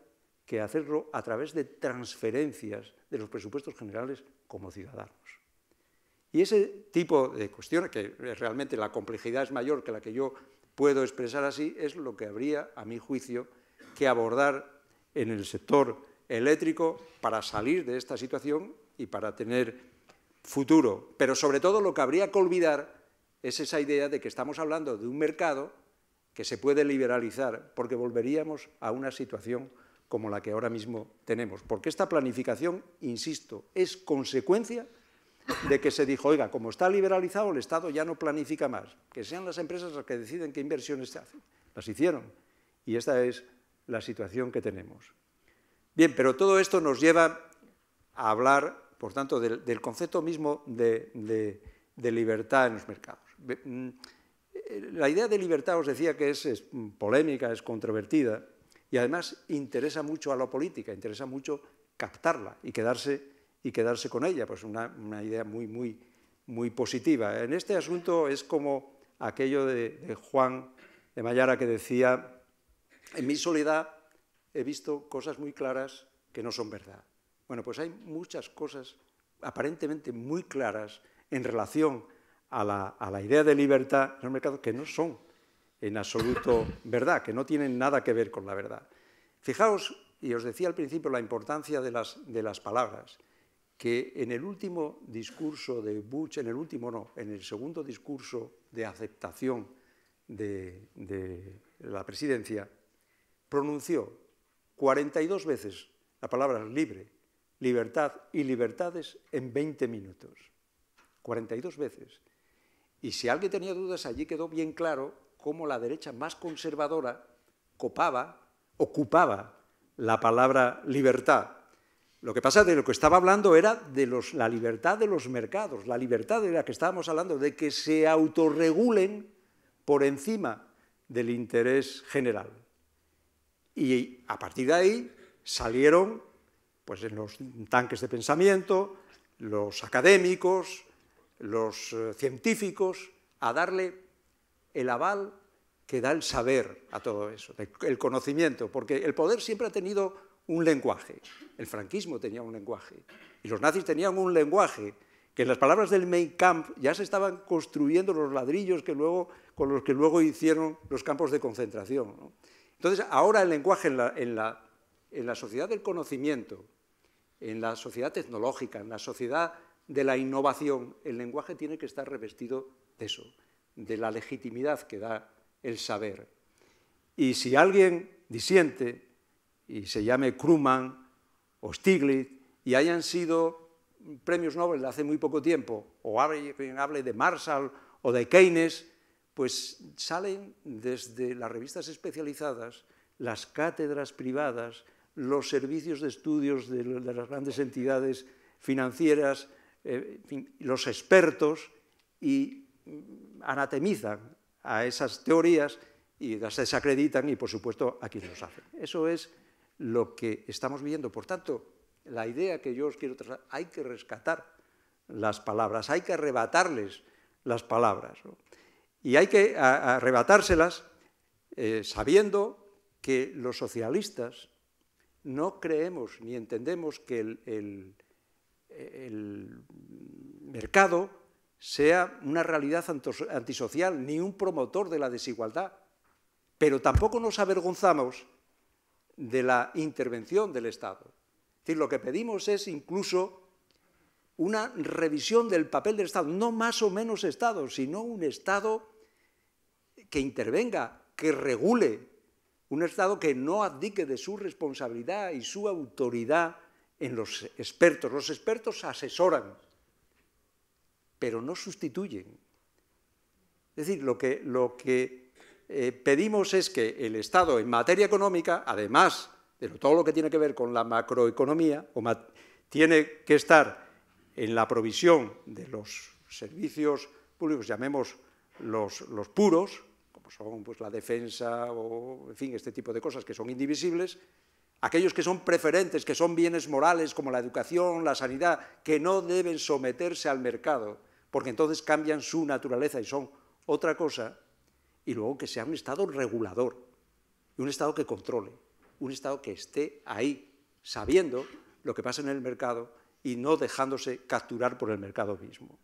que hacerlo a través de transferencias de los presupuestos generales como ciudadanos. Y ese tipo de cuestiones, que realmente la complejidad es mayor que la que yo puedo expresar así, es lo que habría, a mi juicio, que abordar en el sector eléctrico para salir de esta situación y para tener futuro. Pero sobre todo lo que habría que olvidar es esa idea de que estamos hablando de un mercado que se puede liberalizar, porque volveríamos a una situación como la que ahora mismo tenemos. Porque esta planificación, insisto, es consecuencia de que se dijo, oiga, como está liberalizado, el Estado ya no planifica más, que sean las empresas las que deciden qué inversiones se hacen. Las hicieron y esta es la situación que tenemos. Bien, pero todo esto nos lleva a hablar, por tanto, del, concepto mismo de, libertad en los mercados. Mm, eh, la idea de libertad os decía que es polémica, es controvertida, y además interesa mucho a la política, interesa mucho captarla y quedarse, y quedarse con ella, pues una, idea muy, positiva. En este asunto es como aquello de, Juan de Mayara que decía, en mi soledad he visto cosas muy claras que no son verdad. Bueno, pues hay muchas cosas aparentemente muy claras en relación a la, idea de libertad en el mercado que no son en absoluto verdad, que no tienen nada que ver con la verdad. Fijaos, y os decía al principio la importancia de las, palabras, que en el último discurso de Bush, en el último no, en el segundo discurso de aceptación de, de la presidencia, pronunció 42 veces la palabra libre, libertad y libertades en 20 minutos. 42 veces. Y si alguien tenía dudas, allí quedó bien claro cómo la derecha más conservadora copaba, ocupaba la palabra libertad. Lo que pasa de lo que estaba hablando era de los, la libertad de los mercados, la libertad de la que estábamos hablando, de que se autorregulen por encima del interés general. Y a partir de ahí salieron pues, en los tanques de pensamiento, los académicos, los eh, científicos, a darle el aval que da el saber a todo eso, el conocimiento, porque el poder siempre ha tenido un lenguaje. El franquismo tenía un lenguaje y los nazis tenían un lenguaje que en las palabras del Mein Kampf ya se estaban construyendo los ladrillos que luego, con los que luego hicieron los campos de concentración. Entonces, ahora el lenguaje en la sociedad del conocimiento, en la sociedad tecnológica, en la sociedad de la innovación, el lenguaje tiene que estar revestido de eso de la legitimidad que da el saber. Y si alguien disiente, y se llame kruman o Stiglitz, y hayan sido premios Nobel hace muy poco tiempo, o alguien hable de Marshall o de Keynes, pues salen desde las revistas especializadas, las cátedras privadas, los servicios de estudios de, las grandes entidades financieras, eh, los expertos, y anatemizan a esas teorías y las desacreditan y, por supuesto, a quienes los hacen. Eso es lo que estamos viviendo. Por tanto, la idea que yo os quiero trasladar, hay que rescatar las palabras, hay que arrebatarles las palabras. Y hay que arrebatárselas eh, sabiendo que los socialistas no creemos ni entendemos que el mercado sea una realidad antisocial ni un promotor de la desigualdad, pero tampoco nos avergonzamos de la intervención del Estado. decir, lo que pedimos es incluso una revisión del papel del Estado, no más o menos Estado, sino un Estado que intervenga, que regule, un Estado que no abdique de su responsabilidad y su autoridad en los expertos. Los expertos asesoran, pero no sustituyen. Es decir, lo que, eh, pedimos es que el Estado en materia económica, además de todo lo que tiene que ver con la macroeconomía, tiene que estar en la provisión de los servicios públicos, llamemos los, puros, como son pues, la defensa o en fin, este tipo de cosas que son indivisibles, aquellos que son preferentes, que son bienes morales como la educación, la sanidad, que no deben someterse al mercado, porque entonces cambian su naturaleza y son otra cosa, y luego que sea un Estado regulador, un Estado que controle, un Estado que esté ahí, sabiendo lo que pasa en el mercado y no dejándose capturar por el mercado mismo.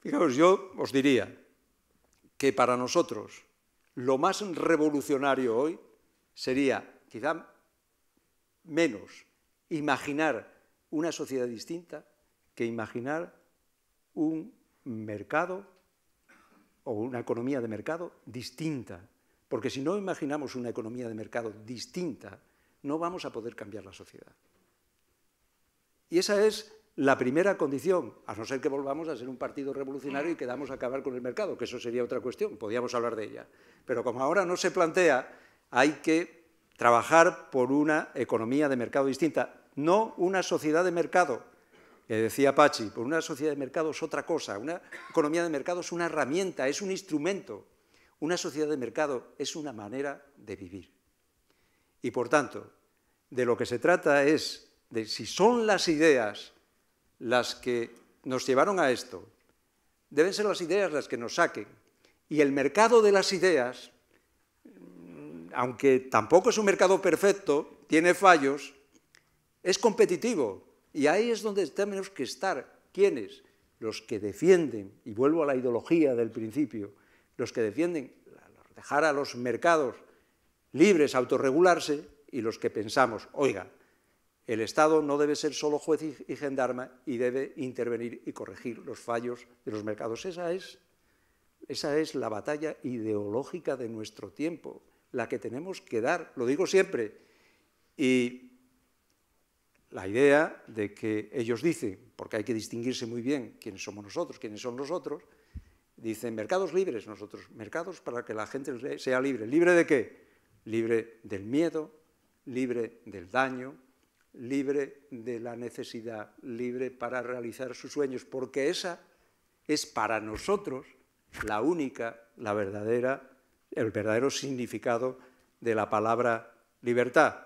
Fijaos, yo os diría que para nosotros lo más revolucionario hoy sería quizá menos imaginar una sociedad distinta que imaginar un mercado o una economía de mercado distinta. Porque si no imaginamos una economía de mercado distinta, no vamos a poder cambiar la sociedad. Y esa es la primera condición, a no ser que volvamos a ser un partido revolucionario y quedamos a acabar con el mercado, que eso sería otra cuestión, podríamos hablar de ella. Pero como ahora no se plantea, hay que trabajar por una economía de mercado distinta, no una sociedad de mercado, que eh, decía Pachi, por una sociedad de mercado es otra cosa, una economía de mercado es una herramienta, es un instrumento, una sociedad de mercado es una manera de vivir. Y por tanto, de lo que se trata es de si son las ideas las que nos llevaron a esto, deben ser las ideas las que nos saquen. Y el mercado de las ideas aunque tampoco es un mercado perfecto, tiene fallos, es competitivo. Y ahí es donde tenemos que estar. ¿Quiénes? Los que defienden, y vuelvo a la ideología del principio, los que defienden dejar a los mercados libres a autorregularse y los que pensamos, oiga, el Estado no debe ser solo juez y gendarma y debe intervenir y corregir los fallos de los mercados. Esa es, esa es la batalla ideológica de nuestro tiempo la que tenemos que dar, lo digo siempre. Y la idea de que ellos dicen, porque hay que distinguirse muy bien quiénes somos nosotros, quiénes son los otros, dicen mercados libres nosotros, mercados para que la gente sea libre. ¿Libre de qué? Libre del miedo, libre del daño, libre de la necesidad, libre para realizar sus sueños, porque esa es para nosotros la única, la verdadera el verdadero significado de la palabra libertad.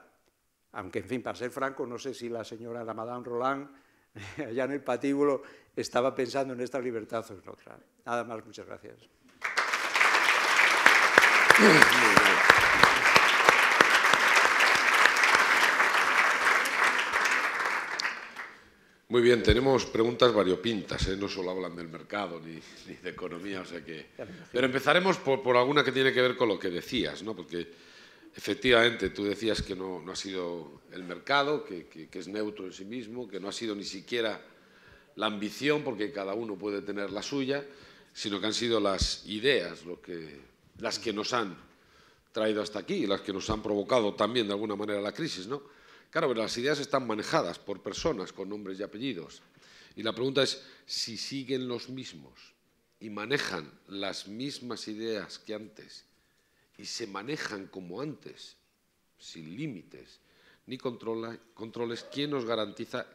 Aunque, en fin, para ser franco, no sé si la señora la Madame Roland, [LAUGHS] allá en el patíbulo, estaba pensando en esta libertad o en otra. Nada más, muchas gracias. Muy bien, tenemos preguntas variopintas, ¿eh? no solo hablan del mercado ni, de economía, o sea que... Pero empezaremos por, alguna que tiene que ver con lo que decías, ¿no? porque efectivamente tú decías que no, ha sido el mercado, que, es neutro en sí mismo, que no ha sido ni siquiera la ambición, porque cada uno puede tener la suya, sino que han sido las ideas lo que, las que nos han traído hasta aquí, y las que nos han provocado también de alguna manera la crisis, ¿no? Claro, pero las ideas están manejadas por personas con nombres y apellidos. Y la pregunta es si siguen los mismos y manejan las mismas ideas que antes y se manejan como antes, sin límites ni controles, ¿quién nos garantiza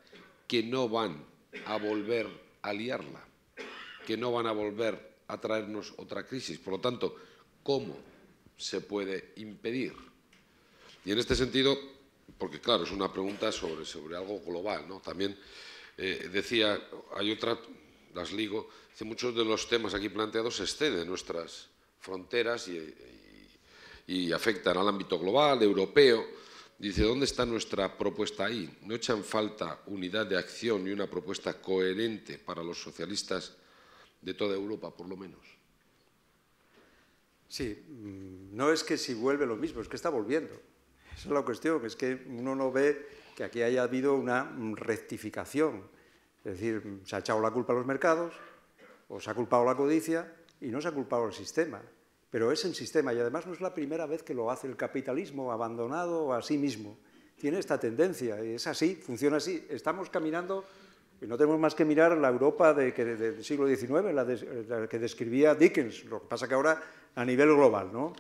que no van a volver a liarla? Que no van a volver a traernos otra crisis. Por lo tanto, ¿cómo se puede impedir? Y en este sentido, porque claro, es una pregunta sobre, algo global, ¿no? También eh, decía, hay otra, las ligo, dice muchos de los temas aquí planteados exceden nuestras fronteras y, y afectan al ámbito global, europeo. Dice, ¿dónde está nuestra propuesta ahí? ¿No echan falta unidad de acción y una propuesta coherente para los socialistas de toda Europa, por lo menos? Sí, mm, no es que si vuelve lo mismo, es que está volviendo. Esa es la cuestión, es que uno no ve que aquí haya habido una rectificación. Es decir, se ha echado la culpa a los mercados, o se ha culpado la codicia, y no se ha culpado el sistema. Pero es el sistema, y además no es la primera vez que lo hace el capitalismo abandonado a sí mismo. Tiene esta tendencia, y es así, funciona así. Estamos caminando, y no tenemos más que mirar la Europa del siglo XIX, la, que describía Dickens, lo que pasa que ahora a nivel global, ¿no? O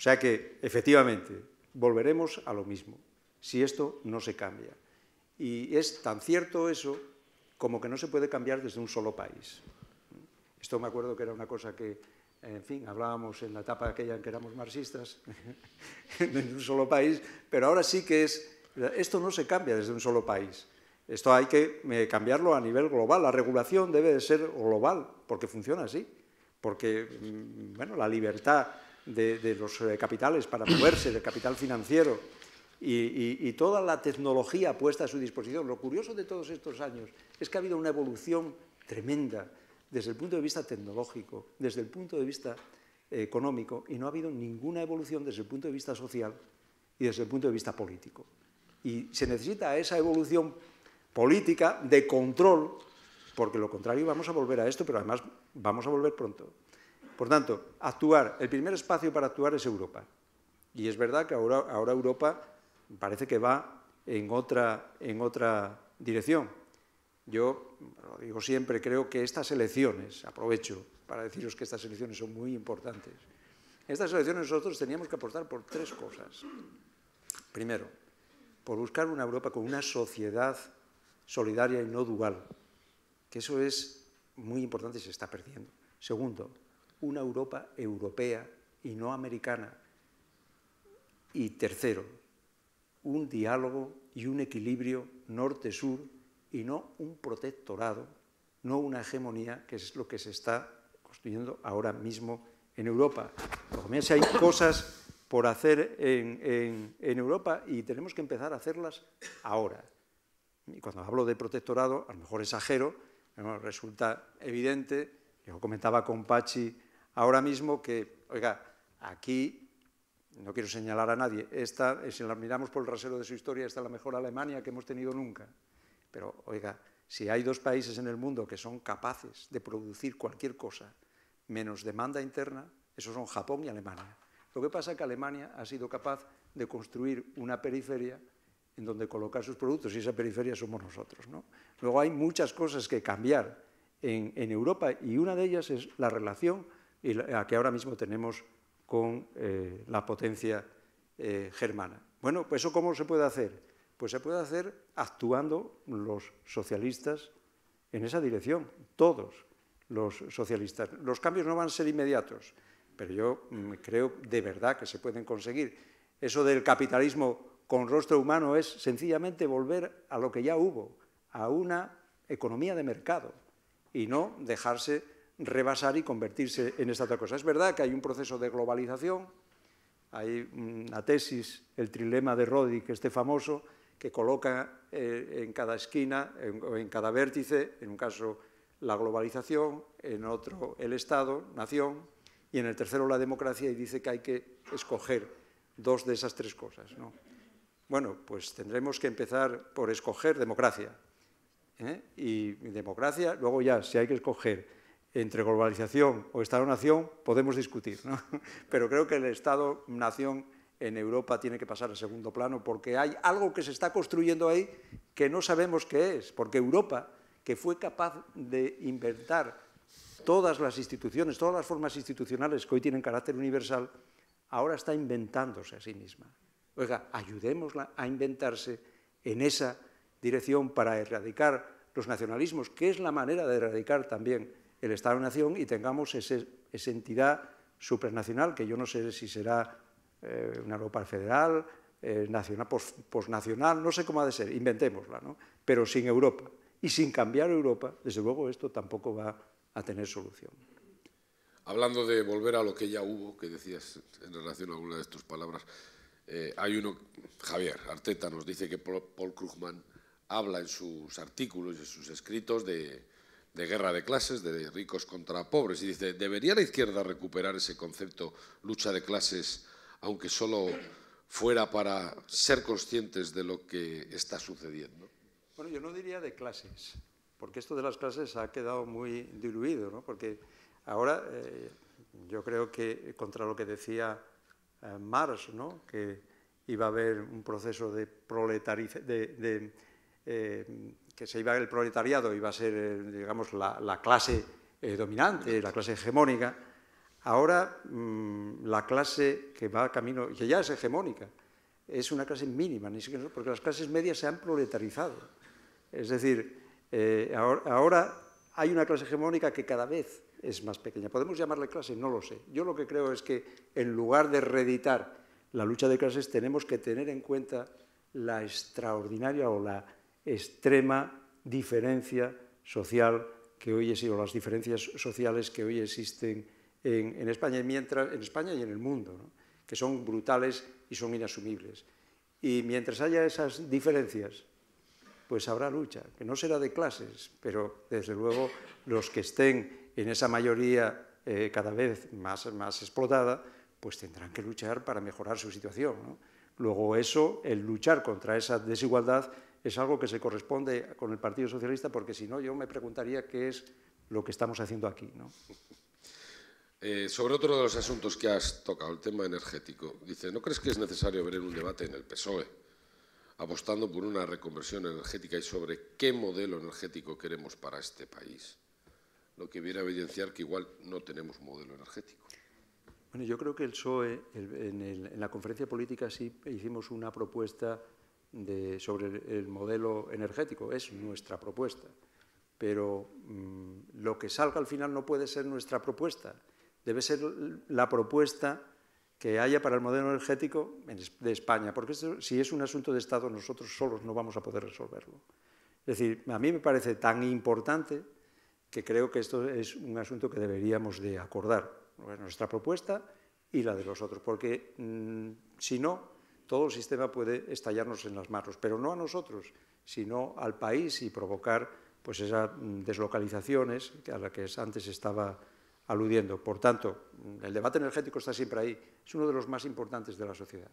sea que, efectivamente, volveremos a lo mismo, si esto no se cambia. Y es tan cierto eso como que no se puede cambiar desde un solo país. Esto me acuerdo que era una cosa que, en fin, hablábamos en la etapa aquella en que éramos marxistas, [LAUGHS] en un solo país, pero ahora sí que es, esto no se cambia desde un solo país. Esto hay que eh, cambiarlo a nivel global. La regulación debe de ser global, porque funciona así. Porque, mm, bueno, la libertad de, los eh, capitales para moverse, del capital financiero y toda la tecnología puesta a su disposición. Lo curioso de todos estos años es que ha habido una evolución tremenda desde el punto de vista tecnológico, desde el punto de vista eh, económico y no ha habido ninguna evolución desde el punto de vista social y desde el punto de vista político. Y se necesita esa evolución política de control, porque lo contrario vamos a volver a esto, pero además vamos a volver pronto. Por tanto, actuar, el primer espacio para actuar es Europa. Y es verdad que ahora, Europa parece que va en otra, en otra dirección. Yo lo digo siempre, creo que estas elecciones, aprovecho para deciros que estas elecciones son muy importantes, estas elecciones nosotros teníamos que aportar por tres cosas. Primero, por buscar una Europa con una sociedad solidaria y no dual, que eso es muy importante y se está perdiendo. Segundo, una Europa europea y no americana. Y tercero, un diálogo y un equilibrio norte-sur y no un protectorado, no una hegemonía, que es lo que se está construyendo ahora mismo en Europa. También si hay cosas por hacer en, en, Europa y tenemos que empezar a hacerlas ahora. Y cuando hablo de protectorado, a lo mejor exagero, resulta evidente, yo comentaba con Pachi ahora mismo que, oiga, aquí, no quiero señalar a nadie, esta, eh, si la miramos por el rasero de su historia, esta es la mejor Alemania que hemos tenido nunca. Pero, oiga, si hay dos países en el mundo que son capaces de producir cualquier cosa menos demanda interna, esos son Japón y Alemania. Lo que pasa es que Alemania ha sido capaz de construir una periferia en donde colocar sus productos y esa periferia somos nosotros. ¿no? Luego hay muchas cosas que cambiar en, en Europa y una de ellas es la relación y la que ahora mismo tenemos con eh, la potencia eh, germana. Bueno, pues eso cómo se puede hacer? Pues se puede hacer actuando los socialistas en esa dirección, todos los socialistas. Los cambios no van a ser inmediatos, pero yo mm, creo de verdad que se pueden conseguir. Eso del capitalismo con rostro humano es sencillamente volver a lo que ya hubo, a una economía de mercado y no dejarse rebasar y convertirse en esta otra cosa. Es verdad que hay un proceso de globalización, hay una tesis, el trilema de que este famoso, que coloca eh, en cada esquina o en cada vértice, en un caso la globalización, en otro el Estado, nación, y en el tercero la democracia, y dice que hay que escoger dos de esas tres cosas. Bueno, pues tendremos que empezar por escoger democracia. ¿eh? Y democracia, luego ya, si hay que escoger entre globalización o Estado-nación podemos discutir, ¿no? [LAUGHS] pero creo que el Estado-nación en Europa tiene que pasar a segundo plano porque hay algo que se está construyendo ahí que no sabemos qué es, porque Europa, que fue capaz de inventar todas las instituciones, todas las formas institucionales que hoy tienen carácter universal, ahora está inventándose a sí misma. Oiga, ayudémosla a inventarse en esa dirección para erradicar los nacionalismos, que es la manera de erradicar también el Estado-Nación y tengamos esa entidad supranacional, que yo no sé si será eh, una Europa federal, eh, nacional, posnacional, no sé cómo ha de ser, inventémosla, ¿no? pero sin Europa. Y sin cambiar Europa, desde luego esto tampoco va a tener solución. Hablando de volver a lo que ya hubo, que decías en relación a alguna de tus palabras, eh, hay uno, Javier Arteta nos dice que Paul Krugman habla en sus artículos y en sus escritos de, de guerra de clases, de ricos contra pobres. Y dice, ¿debería la izquierda recuperar ese concepto lucha de clases, aunque solo fuera para ser conscientes de lo que está sucediendo? Bueno, yo no diría de clases, porque esto de las clases ha quedado muy diluido, ¿no? porque ahora eh, yo creo que contra lo que decía eh, Marx, ¿no? que iba a haber un proceso de proletarización, eh, que se iba el proletariado, iba a ser, eh, digamos, la, clase eh, dominante, la clase hegemónica, ahora mm, la clase que va camino, que ya es hegemónica, es una clase mínima, ni siquiera, porque las clases medias se han proletarizado. Es decir, eh, ahora hay una clase hegemónica que cada vez es más pequeña. ¿Podemos llamarle clase? No lo sé. Yo lo que creo es que en lugar de reeditar la lucha de clases, tenemos que tener en cuenta la extraordinaria o la extrema diferencia social que hoy existe, o las diferencias sociales que hoy existen en, España, mientras, en España y en el mundo, que son brutales y son inasumibles. Y mientras haya esas diferencias, pues habrá lucha, que no será de clases, pero desde luego los que estén en esa mayoría eh, cada vez más, más explotada, pues tendrán que luchar para mejorar su situación. Luego eso, el luchar contra esa desigualdad, es algo que se corresponde con el Partido Socialista, porque si no yo me preguntaría qué es lo que estamos haciendo aquí. Eh, sobre otro de los asuntos que has tocado, el tema energético, dice, ¿no crees que es necesario abrir un debate en el PSOE apostando por una reconversión energética y sobre qué modelo energético queremos para este país? Lo que viene a evidenciar que igual no tenemos modelo energético. Bueno, yo creo que el PSOE, en, en, la conferencia política sí hicimos una propuesta sobre el modelo energético, es nuestra propuesta. Pero mm, lo que salga al final no puede ser nuestra propuesta, debe ser la propuesta que haya para el modelo energético de España, porque si es un asunto de Estado nosotros solos no vamos a poder resolverlo. Es decir, a mí me parece tan importante que creo que esto es un asunto que deberíamos de acordar, nuestra propuesta y la de los otros, porque mm, si no, todo el sistema puede estallarnos en las manos, pero no a nosotros, sino al país y provocar pues, esas mm, deslocalizaciones a las que antes estaba aludiendo. Por tanto, mm, el debate energético está siempre ahí, es uno de los más importantes de la sociedad,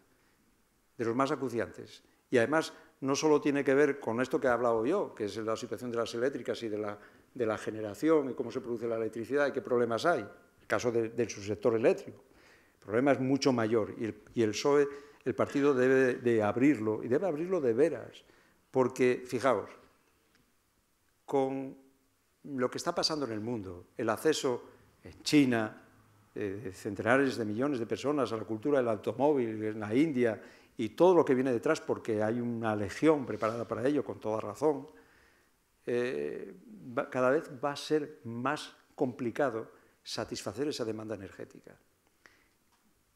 de los más acuciantes. Y además no solo tiene que ver con esto que he hablado yo, que es la situación de las eléctricas y de la, generación y cómo se produce la electricidad y qué problemas hay, el caso del subsector eléctrico. El problema es mucho mayor y el, y el el partido debe de abrirlo, y debe abrirlo de veras, porque, fijaos, con lo que está pasando en el mundo, el acceso en China, de eh, centenares de millones de personas a la cultura del automóvil, en la India y todo lo que viene detrás, porque hay una legión preparada para ello, con toda razón, eh, cada vez va a ser más complicado satisfacer esa demanda energética.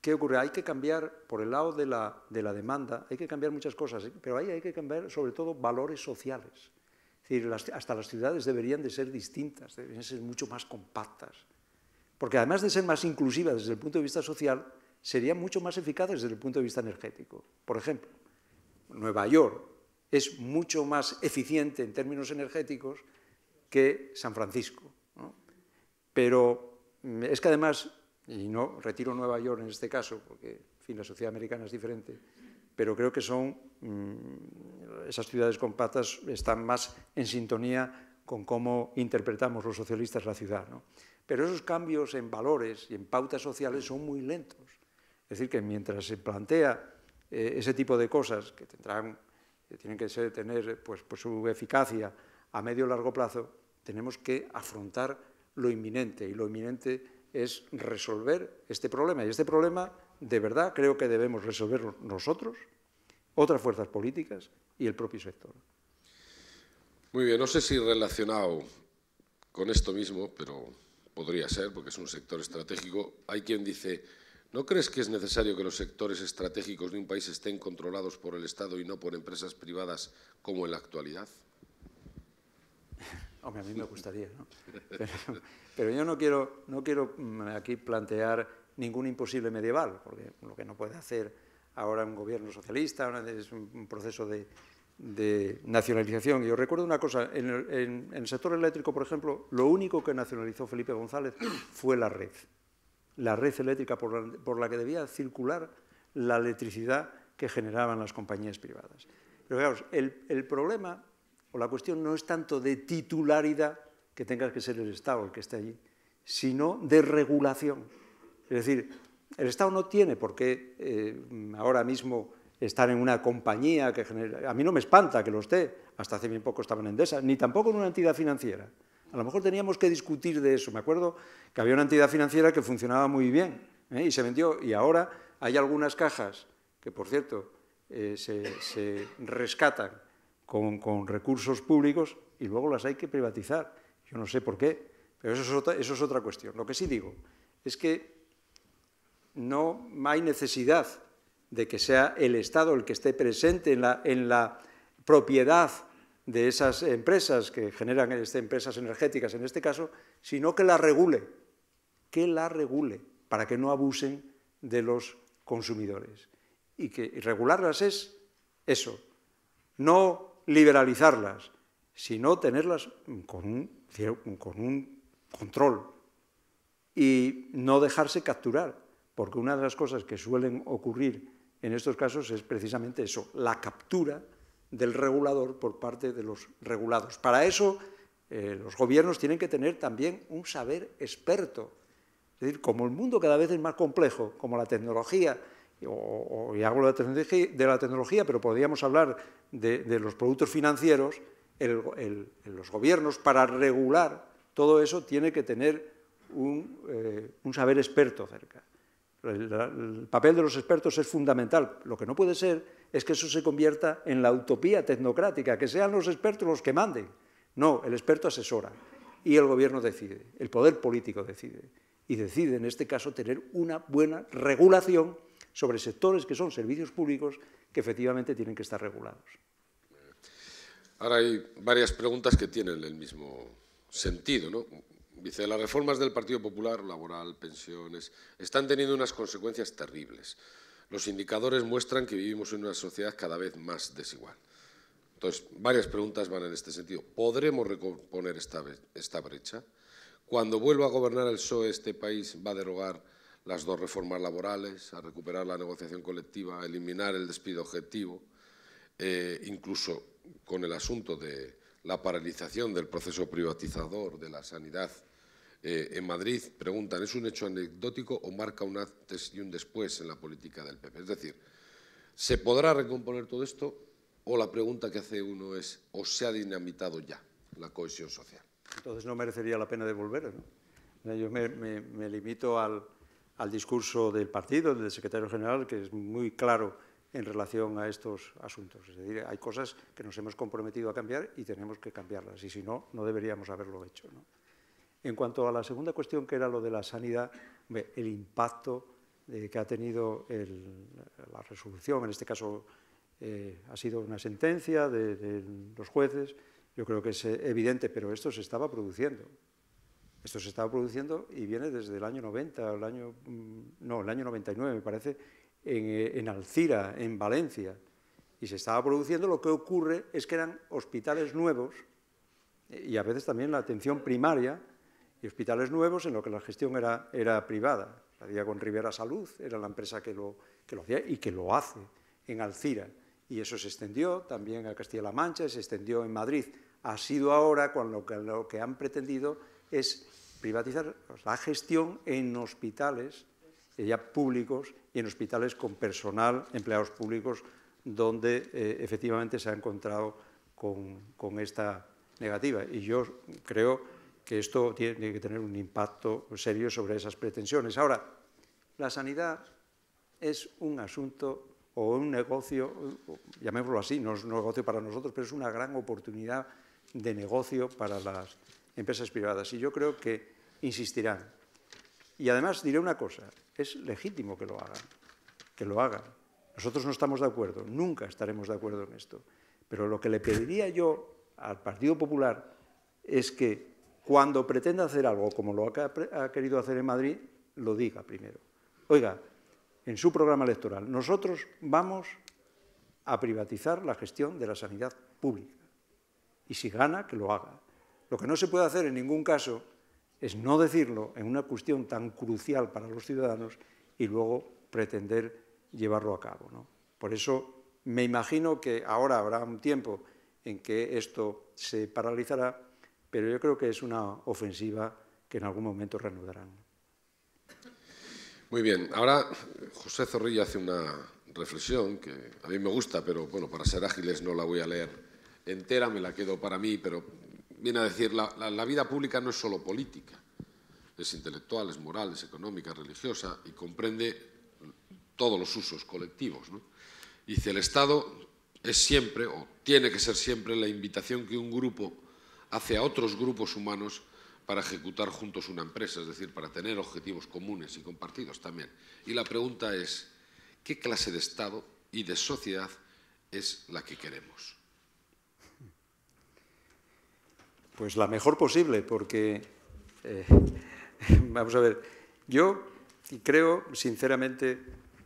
¿Qué ocurre? Hay que cambiar, por el lado de la, de la demanda, hay que cambiar muchas cosas, ¿eh? pero ahí hay que cambiar sobre todo valores sociales. decir, hasta las ciudades deberían de ser distintas, deberían ser mucho más compactas. Porque además de ser más inclusivas desde el punto de vista social, serían mucho más eficaces desde el punto de vista energético. Por ejemplo, Nueva York es mucho más eficiente en términos energéticos que San Francisco. Pero mm, es que además y no retiro Nueva York en este caso, porque fin, la sociedad americana es diferente, pero creo que son mm, esas ciudades compactas están más en sintonía con cómo interpretamos los socialistas la ciudad. Pero esos cambios en valores y en pautas sociales son muy lentos. Es decir, que mientras se plantea eh, ese tipo de cosas que tendrán, tienen que ser, tener pues, pues su eficacia a medio y largo plazo, tenemos que afrontar lo inminente y lo inminente es resolver este problema. Y este problema, de verdad, creo que debemos resolverlo nosotros, otras fuerzas políticas y el propio sector. Muy bien, no sé si relacionado con esto mismo, pero podría ser, porque es un sector estratégico, hay quien dice, ¿no crees que es necesario que los sectores estratégicos de un país estén controlados por el Estado y no por empresas privadas como en la actualidad? Hombre, a mí me gustaría, ¿no? Pero, yo no quiero, no quiero mm, aquí plantear ningún imposible medieval, porque lo que no puede hacer ahora un gobierno socialista ahora es un proceso de, nacionalización nacionalización. Yo recuerdo una cosa, en el, sector eléctrico, por ejemplo, lo único que nacionalizó Felipe González fue la red, la red eléctrica por la, que debía circular la electricidad que generaban las compañías privadas. Pero fijaos, el, el problema o la cuestión no es tanto de titularidad, que tengas que ser el Estado el que esté allí, sino de regulación. Es decir, el Estado no tiene por qué eh, ahora mismo estar en una compañía que genera... A mí no me espanta que lo esté, hasta hace bien poco estaba en Endesa, ni tampoco en una entidad financiera. A lo mejor teníamos que discutir de eso. Me acuerdo que había una entidad financiera que funcionaba muy bien ¿eh? y se vendió. Y ahora hay algunas cajas que, por cierto, eh, se rescatan con, recursos públicos y luego las hay que privatizar. Yo no sé por qué, pero eso es, otra, cuestión. Lo que sí digo es que no hay necesidad de que sea el Estado el que esté presente en la, propiedad de esas empresas que generan este, empresas energéticas en este caso, sino que la regule, que la regule para que no abusen de los consumidores. Y que regularlas es eso, no liberalizarlas, sino tenerlas con un, control y no dejarse capturar, porque una de las cosas que suelen ocurrir en estos casos es precisamente eso, la captura del regulador por parte de los regulados. Para eso eh, los gobiernos tienen que tener también un saber experto. Es decir, como el mundo cada vez es más complejo, como la tecnología o, y hablo de la tecnología, pero podríamos hablar de, los productos financieros, los gobiernos, para regular todo eso, tiene que tener un, eh, saber experto cerca. el, papel de los expertos es fundamental. Lo que no puede ser es que eso se convierta en la utopía tecnocrática, que sean los expertos los que manden. No, el experto asesora y el gobierno decide, el poder político decide. Y decide, en este caso, tener una buena regulación sobre sectores que son servicios públicos que efectivamente tienen que estar regulados. Ahora hay varias preguntas que tienen el mismo sentido. ¿no? Dice, las reformas del Partido Popular, laboral, pensiones, están teniendo unas consecuencias terribles. Los indicadores muestran que vivimos en una sociedad cada vez más desigual. Entonces, varias preguntas van en este sentido. ¿Podremos recomponer esta, esta brecha? Cuando vuelva a gobernar el PSOE, este país va a derogar las dos reformas laborales, a recuperar la negociación colectiva, a eliminar el despido objetivo, eh, incluso con el asunto de la paralización del proceso privatizador de la sanidad eh, en Madrid, preguntan, ¿es un hecho anecdótico o marca un antes y un después en la política del PP? Es decir, ¿se podrá recomponer todo esto o la pregunta que hace uno es, ¿o se ha dinamitado ya la cohesión social? Entonces no merecería la pena devolver, Yo me limito al, al discurso del partido, del secretario general, que es muy claro en relación a estos asuntos. Es decir, hay cosas que nos hemos comprometido a cambiar y tenemos que cambiarlas, y si no, no deberíamos haberlo hecho. En cuanto a la segunda cuestión, que era lo de la sanidad, el impacto eh, que ha tenido la resolución, en este caso eh, ha sido una sentencia de los jueces, yo creo que es evidente, pero esto se estaba produciendo. Esto se estaba produciendo y viene desde el año 90, el año, mm, no, el año 99, me parece, eh, en, Alcira, en Valencia. Y se estaba produciendo, lo que ocurre es que eran hospitales nuevos eh, y a veces también la atención primaria y hospitales nuevos en lo que la gestión era, era privada. La día con Rivera Salud era la empresa que lo, lo hacía y que lo hace en Alcira. Y eso se extendió también a Castilla-La Mancha, se extendió en Madrid. Ha sido ahora cuando lo que han pretendido es privatizar la gestión en hospitales eh, ya públicos y en hospitales con personal, empleados públicos, donde eh, efectivamente se ha encontrado con, con, esta negativa. Y yo creo que esto tiene que tener un impacto serio sobre esas pretensiones. Ahora, la sanidad es un asunto o un negocio, llamémoslo así, no es un negocio para nosotros, pero es una gran oportunidad de negocio para las empresas privadas. Y yo creo que insistirán. Y además diré una cosa, es legítimo que lo hagan, que lo hagan. Nosotros no estamos de acuerdo, nunca estaremos de acuerdo en esto. Pero lo que le pediría yo al Partido Popular es que cuando pretenda hacer algo como lo ha querido hacer en Madrid, lo diga primero. Oiga, en su programa electoral, nosotros vamos a privatizar la gestión de la sanidad pública. Y si gana, que lo haga. Lo que no se puede hacer en ningún caso es no decirlo en una cuestión tan crucial para los ciudadanos y luego pretender llevarlo a cabo. Por eso me imagino que ahora habrá un tiempo en que esto se paralizará, pero yo creo que es una ofensiva que en algún momento reanudarán. Muy bien, ahora José Zorrilla hace una reflexión que a mí me gusta, pero bueno, para ser ágiles no la voy a leer entera, me la quedo para mí, pero viene a decir, la, vida pública no es solo política, es intelectual, es moral, es económica, religiosa y comprende todos los usos colectivos. dice, el Estado es siempre, o tiene que ser siempre, la invitación que un grupo hace a otros grupos humanos para ejecutar juntos una empresa, es decir, para tener objetivos comunes y compartidos también. Y la pregunta es, ¿qué clase de Estado y de sociedad es la que queremos? Pues la mejor posible, porque, eh, [LAUGHS] vamos a ver, yo creo sinceramente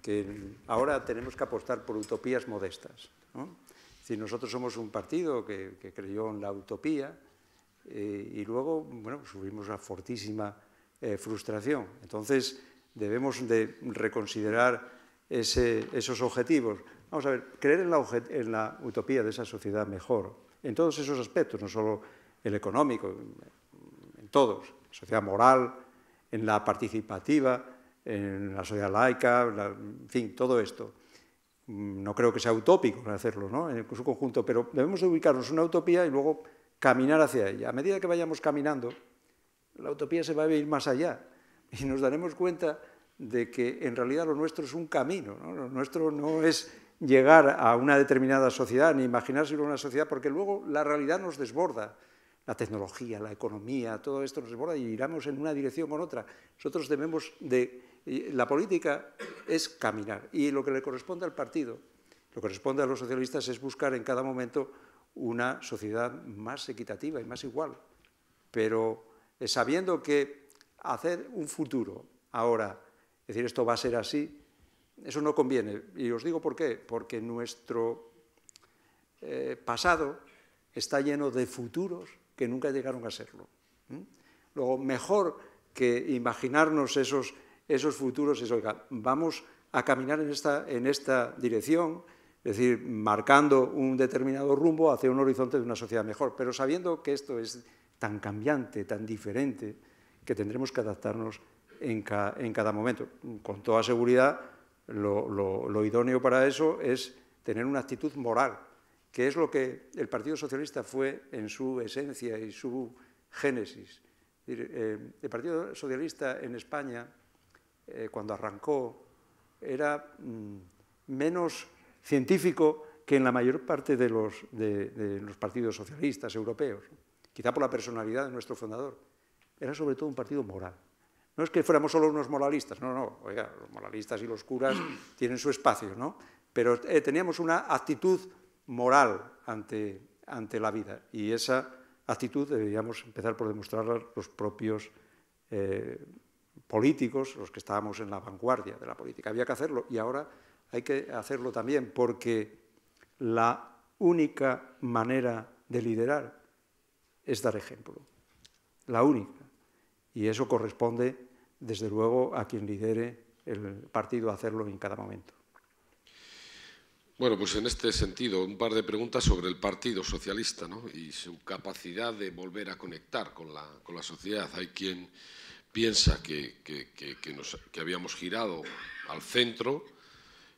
que ahora tenemos que apostar por utopías modestas. Si nosotros somos un partido que, creyó en la utopía eh, y luego, bueno, subimos a fortísima eh, frustración. Entonces, debemos de reconsiderar esos objetivos. Vamos a ver, creer en la utopía de esa sociedad mejor, en todos esos aspectos, no solo el económico, en todos, en la sociedad moral, en la participativa, en la sociedad laica, en fin, todo esto. Mm, no creo que sea utópico hacerlo ¿no? en su conjunto, pero debemos ubicarnos en una utopía y luego caminar hacia ella. A medida que vayamos caminando, la utopía se va a ir más allá y nos daremos cuenta de que en realidad lo nuestro es un camino, lo nuestro no es llegar a una determinada sociedad ni imaginarse una sociedad, porque luego la realidad nos desborda la tecnología, la economía, todo esto nos desborda y iramos en una dirección en otra. Nosotros debemos de... La política es caminar y lo que le corresponde al partido, lo que corresponde a los socialistas es buscar en cada momento una sociedad más equitativa y más igual, pero eh, sabiendo que hacer un futuro ahora, es decir esto va a ser así, eso no conviene. Y os digo por qué, porque nuestro eh, pasado está lleno de futuros que nunca llegaron a serlo. Luego, mejor que imaginarnos esos, futuros es, oiga, vamos a caminar en esta, dirección, es decir, marcando un determinado rumbo hacia un horizonte de una sociedad mejor, pero sabiendo que esto es tan cambiante, tan diferente, que tendremos que adaptarnos en, cada momento. Con toda seguridad, lo, lo idóneo para eso es tener una actitud moral que es lo que el Partido Socialista fue en su esencia y su génesis. Eh, el Partido Socialista en España, eh, cuando arrancó, era mm, menos científico que en la mayor parte de los, de, los partidos socialistas europeos, quizá por la personalidad de nuestro fundador. Era sobre todo un partido moral. No es que fuéramos solo unos moralistas, no, no, oiga, los moralistas y los curas tienen su espacio, ¿no? Pero eh, teníamos una actitud moral ante, la vida. Y esa actitud deberíamos empezar por demostrarla los propios eh, políticos, los que estábamos en la vanguardia de la política. Había que hacerlo y ahora hay que hacerlo también porque la única manera de liderar es dar ejemplo. La única. Y eso corresponde, desde luego, a quien lidere el partido a hacerlo en cada momento. Bueno, pues en este sentido, un par de preguntas sobre el Partido Socialista ¿no? y su capacidad de volver a conectar con la, sociedad. Hay quien piensa que, que habíamos girado al centro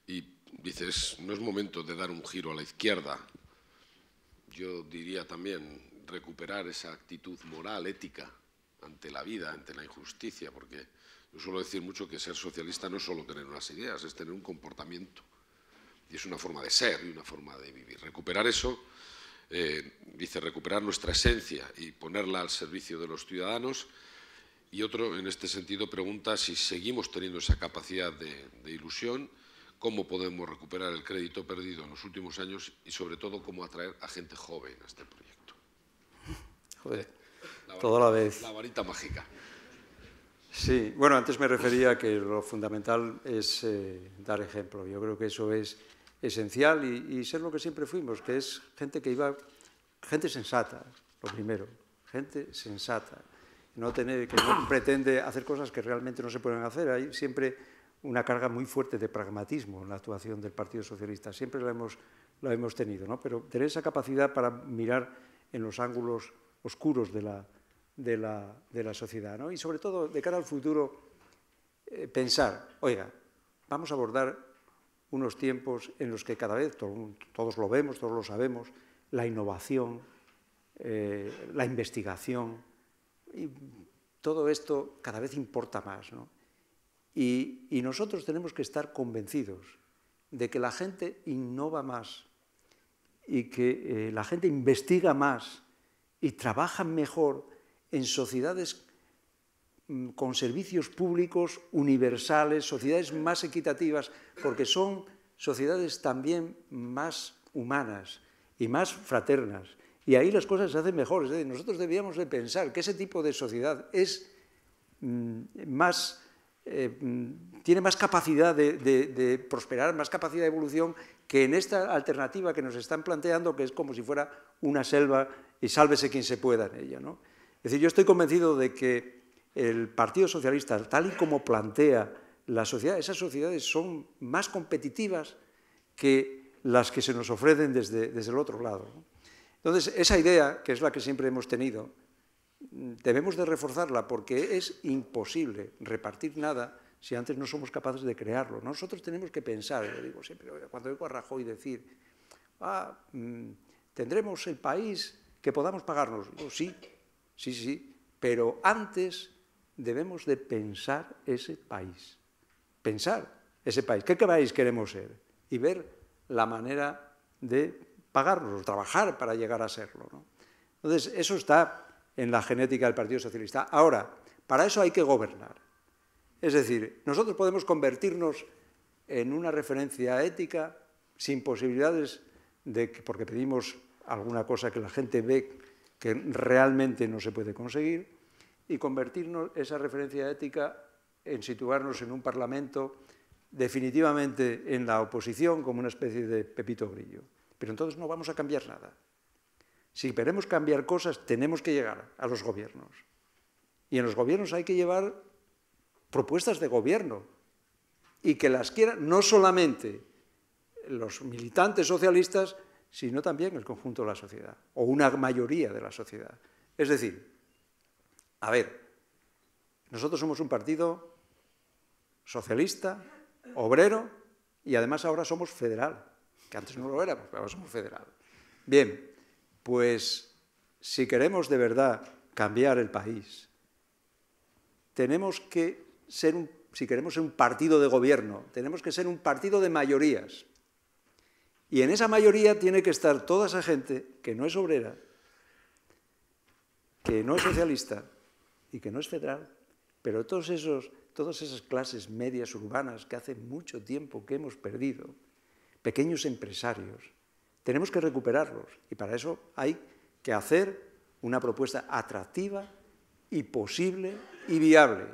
y dices, no es momento de dar un giro a la izquierda. Yo diría también recuperar esa actitud moral, ética, ante la vida, ante la injusticia, porque yo suelo decir mucho que ser socialista no es solo tener unas ideas, es tener un comportamiento y es una forma de ser y una forma de vivir. Recuperar eso, eh, dice, recuperar nuestra esencia y ponerla al servicio de los ciudadanos. Y otro, en este sentido, pregunta si seguimos teniendo esa capacidad de, ilusión, cómo podemos recuperar el crédito perdido en los últimos años y, sobre todo, cómo atraer a gente joven a este proyecto. Joder, toda la vez. La varita mágica. Sí, bueno, antes me refería a que lo fundamental es eh, dar ejemplo. Yo creo que eso es esencial y, ser lo que siempre fuimos, que es gente que iba, gente sensata, lo primero, gente sensata, no tener, que no pretende hacer cosas que realmente no se pueden hacer. Hay siempre una carga muy fuerte de pragmatismo en la actuación del Partido Socialista, siempre la hemos, hemos tenido, ¿no? pero tener esa capacidad para mirar en los ángulos oscuros de la, de la, sociedad ¿no? y sobre todo de cara al futuro eh, pensar, oiga, vamos a abordar unos tiempos en los que cada vez, todos lo vemos, todos lo sabemos, la innovación, eh, la investigación, y todo esto cada vez importa más. Y, nosotros tenemos que estar convencidos de que la gente innova más y que eh, la gente investiga más y trabaja mejor en sociedades Mm, con servicios públicos universales, sociedades más equitativas, porque son sociedades también más humanas y más fraternas. Y ahí las cosas se hacen mejores. Nosotros debíamos de pensar que ese tipo de sociedad es mm, más, eh, mm, tiene más capacidad de, prosperar, más capacidad de evolución que en esta alternativa que nos están planteando, que es como si fuera una selva y sálvese quien se pueda en ella. ¿no? Es decir, yo estoy convencido de que el Partido Socialista, tal y como plantea la sociedad, esas sociedades son más competitivas que las que se nos ofrecen desde, desde el otro lado. Entonces, esa idea, que es la que siempre hemos tenido, debemos de reforzarla porque es imposible repartir nada si antes no somos capaces de crearlo. Nosotros tenemos que pensar, lo digo siempre, cuando oigo a Rajoy decir, ah, mm, tendremos el país que podamos pagarnos, sí, sí, sí, pero antes debemos de pensar ese país. Pensar ese país. ¿Qué país queremos ser? Y ver la manera de pagarlo, trabajar para llegar a serlo. Entonces, eso está en la genética del Partido Socialista. Ahora, para eso hay que gobernar. Es decir, nosotros podemos convertirnos en una referencia ética sin posibilidades de que, porque pedimos alguna cosa que la gente ve que realmente no se puede conseguir, y convertirnos esa referencia ética en situarnos en un Parlamento definitivamente en la oposición como una especie de pepito grillo. Pero entonces no vamos a cambiar nada. Si queremos cambiar cosas, tenemos que llegar a los gobiernos. Y en los gobiernos hay que llevar propuestas de gobierno y que las quieran no solamente los militantes socialistas, sino también el conjunto de la sociedad, o una mayoría de la sociedad. Es decir, a ver, nosotros somos un partido socialista, obrero y además ahora somos federal, que antes no lo éramos, pero ahora somos federal. Bien, pues si queremos de verdad cambiar el país, tenemos que ser si queremos ser un partido de gobierno, tenemos que ser un partido de mayorías. Y en esa mayoría tiene que estar toda esa gente que no es obrera, que no es socialista, y que no es federal, pero todos esos, todas esas clases medias urbanas que hace mucho tiempo que hemos perdido, pequeños empresarios, tenemos que recuperarlos y para eso hay que hacer una propuesta atractiva y posible y viable,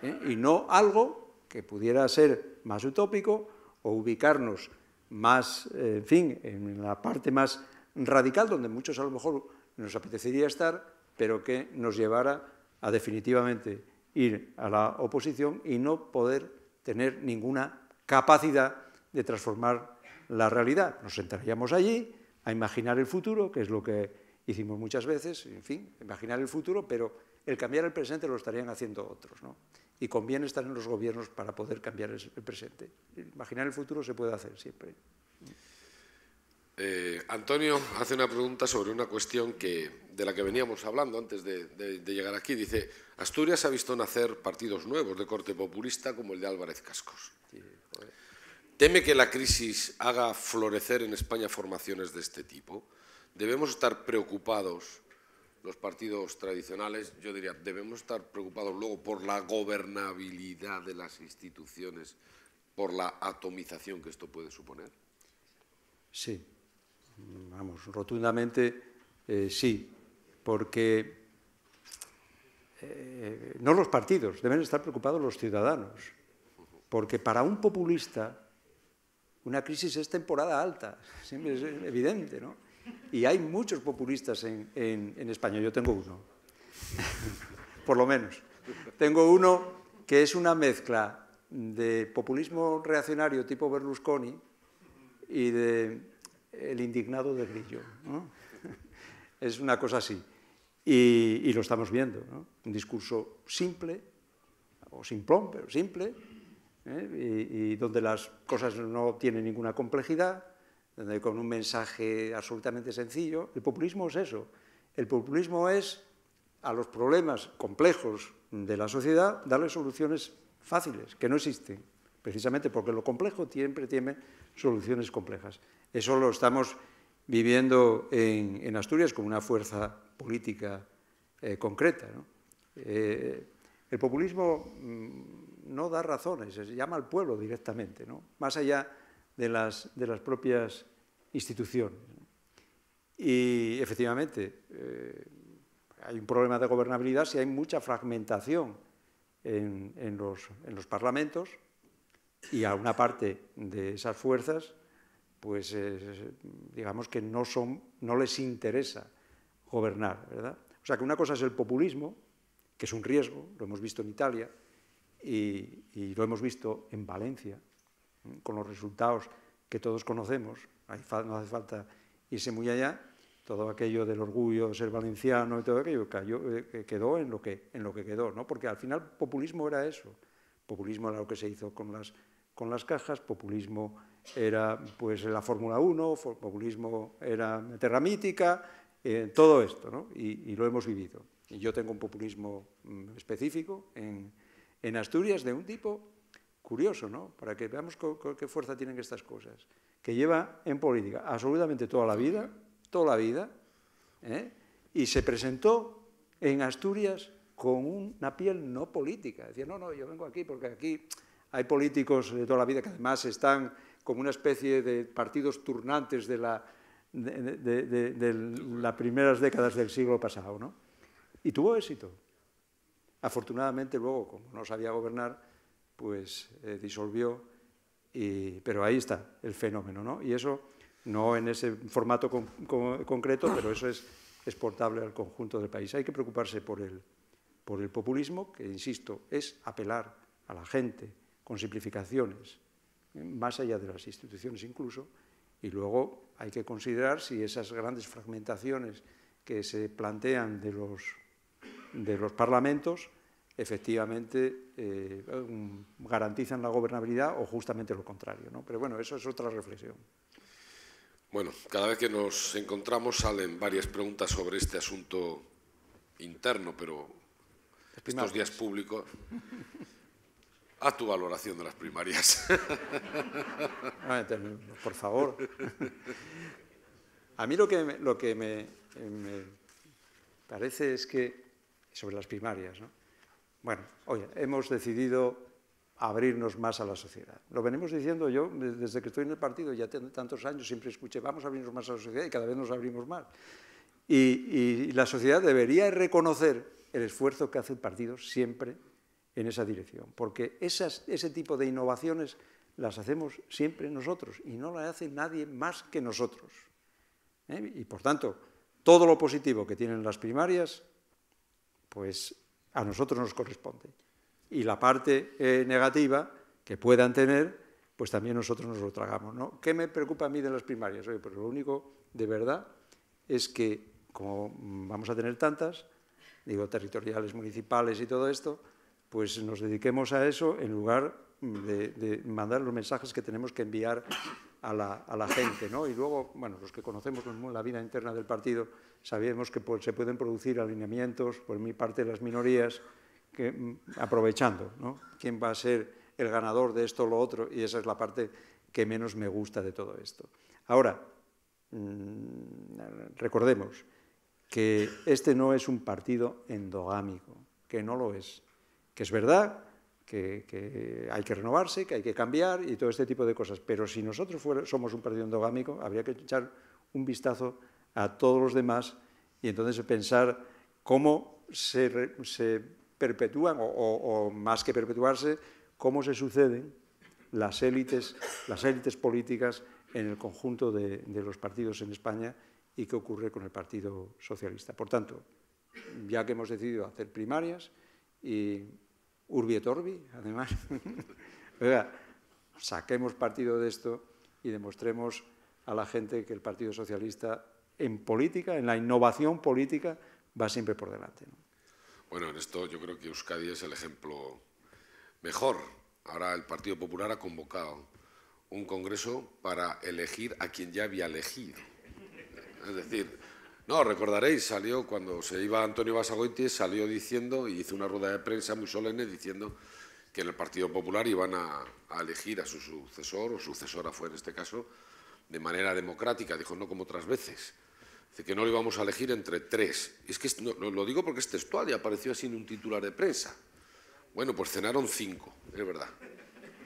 ¿eh? y no algo que pudiera ser más utópico o ubicarnos más, eh, en fin, en la parte más radical, donde muchos a lo mejor nos apetecería estar, pero que nos llevara a definitivamente ir a la oposición y no poder tener ninguna capacidad de transformar la realidad. Nos sentaríamos allí a imaginar el futuro, que es lo que hicimos muchas veces, en fin, imaginar el futuro, pero el cambiar el presente lo estarían haciendo otros. ¿no? Y conviene estar en los gobiernos para poder cambiar el presente. Imaginar el futuro se puede hacer siempre. Eh, Antonio hace una pregunta sobre una cuestión que, de la que veníamos hablando antes de, llegar aquí. Dice, Asturias ha visto nacer partidos nuevos de corte populista como el de Álvarez Cascos. ¿Teme que la crisis haga florecer en España formaciones de este tipo? ¿Debemos estar preocupados los partidos tradicionales? Yo diría, debemos estar preocupados luego por la gobernabilidad de las instituciones, por la atomización que esto puede suponer. Sí, vamos, rotundamente eh, sí, porque eh, no los partidos, deben estar preocupados los ciudadanos, porque para un populista una crisis es temporada alta, siempre es evidente, ¿no? Y hay muchos populistas en, en, en España, yo tengo uno, [LAUGHS] por lo menos. Tengo uno que es una mezcla de populismo reaccionario tipo Berlusconi y de el indignado de Grillo. [LAUGHS] es una cosa así. Y, lo estamos viendo. Un discurso simple, o simplón, pero simple, ¿eh? y, donde las cosas no tienen ninguna complejidad, donde con un mensaje absolutamente sencillo. El populismo es eso. El populismo es a los problemas complejos de la sociedad darle soluciones fáciles, que no existen, precisamente porque lo complejo siempre tiene soluciones complejas. Eso lo estamos viviendo en, Asturias como una fuerza política eh, concreta. Eh, el populismo mm, no da razones, llama al pueblo directamente, más allá de las, propias instituciones. Y efectivamente, eh, hay un problema de gobernabilidad si hay mucha fragmentación en los parlamentos y a una parte de esas fuerzas pues eh, digamos que no, les interesa gobernar, ¿verdad? O sea que una cosa es el populismo, que es un riesgo, lo hemos visto en Italia y, lo hemos visto en Valencia, con los resultados que todos conocemos, no hace falta irse muy allá, todo aquello del orgullo de ser valenciano y todo aquello cayó, eh, quedó en lo que, en lo que quedó, ¿no? porque al final populismo era eso, populismo era lo que se hizo con las, con las cajas, populismo era pues, la Fórmula 1, el populismo era Terra Mítica, eh, todo esto, ¿no? y, lo hemos vivido. Y yo tengo un populismo mm, específico en, Asturias de un tipo curioso, ¿no? para que veamos con, qué fuerza tienen estas cosas, que lleva en política absolutamente toda la vida, toda la vida, ¿eh? y se presentó en Asturias con una piel no política. Decía, no, no, yo vengo aquí porque aquí hay políticos de toda la vida que además están como una especie de partidos turnantes de, de, las primeras décadas del siglo pasado. ¿no? Y tuvo éxito. Afortunadamente luego, como no sabía gobernar, pues eh, disolvió, pero ahí está el fenómeno. ¿no? Y eso, no en ese formato concreto, pero eso es exportable al conjunto del país. Hay que preocuparse por el, por el populismo, que, insisto, es apelar a la gente con simplificaciones, más allá de las instituciones incluso, y luego hay que considerar si esas grandes fragmentaciones que se plantean de los, de los parlamentos efectivamente eh, garantizan la gobernabilidad o justamente lo contrario. ¿no? Pero bueno, eso es otra reflexión. Bueno, cada vez que nos encontramos salen varias preguntas sobre este asunto interno, pero estos días públicos. A tu valoración de las primarias. [LAUGHS] Ah, por favor. A mí lo que, me, lo que me, parece es que, sobre las primarias, ¿no? bueno, oye, hemos decidido abrirnos más a la sociedad. Lo venimos diciendo yo desde que estoy en el partido, ya tantos años, siempre escuché, vamos a abrirnos más a la sociedad y cada vez nos abrimos más. y, y la sociedad debería reconocer el esfuerzo que hace el partido siempre en esa dirección, porque esas, ese tipo de innovaciones las hacemos siempre nosotros y no las hace nadie más que nosotros. ¿eh? Y por tanto, todo lo positivo que tienen las primarias, pues a nosotros nos corresponde. Y la parte eh, negativa que puedan tener, pues también nosotros nos lo tragamos. ¿Qué me preocupa a mí de las primarias? Oye, pues lo único de verdad es que, como vamos a tener tantas, digo, territoriales, municipales y todo esto, pues nos dediquemos a eso en lugar de, mandar los mensajes que tenemos que enviar a la, gente. ¿no? Y luego, bueno, los que conocemos la vida interna del partido, sabemos que pues, se pueden producir alineamientos por mi parte de las minorías, mm, aprovechando quién va a ser el ganador de esto o lo otro, y esa es la parte que menos me gusta de todo esto. Ahora, mm, recordemos que este no es un partido endogámico, que no lo es que es verdad que, hay que renovarse, que hay que cambiar y todo este tipo de cosas. Pero si nosotros somos un partido endogámico, habría que echar un vistazo a todos los demás y entonces pensar cómo se, perpetúan, o, más que perpetuarse, cómo se suceden las élites, las élites políticas en el conjunto de los partidos en España y qué ocurre con el Partido Socialista. Por tanto, ya que hemos decidido hacer primarias, y Urbi et Orbi, además. [LAUGHS] o saquemos partido de esto y demostremos a la gente que el Partido Socialista en política, en la innovación política, va siempre por delante. Bueno, en esto yo creo que Euskadi es el ejemplo mejor. Ahora el Partido Popular ha convocado un congreso para elegir a quien ya había elegido. Es decir, no, recordaréis, salió cuando se iba Antonio Basagoiti, salió diciendo, y hizo una rueda de prensa muy solemne diciendo que en el Partido Popular iban a, elegir a su sucesor, o sucesora fue en este caso, de manera democrática, dijo no como otras veces. Dice que no lo íbamos a elegir entre tres. es que lo digo porque es textual y apareció así en un titular de prensa. Bueno, pues cenaron cinco, es verdad.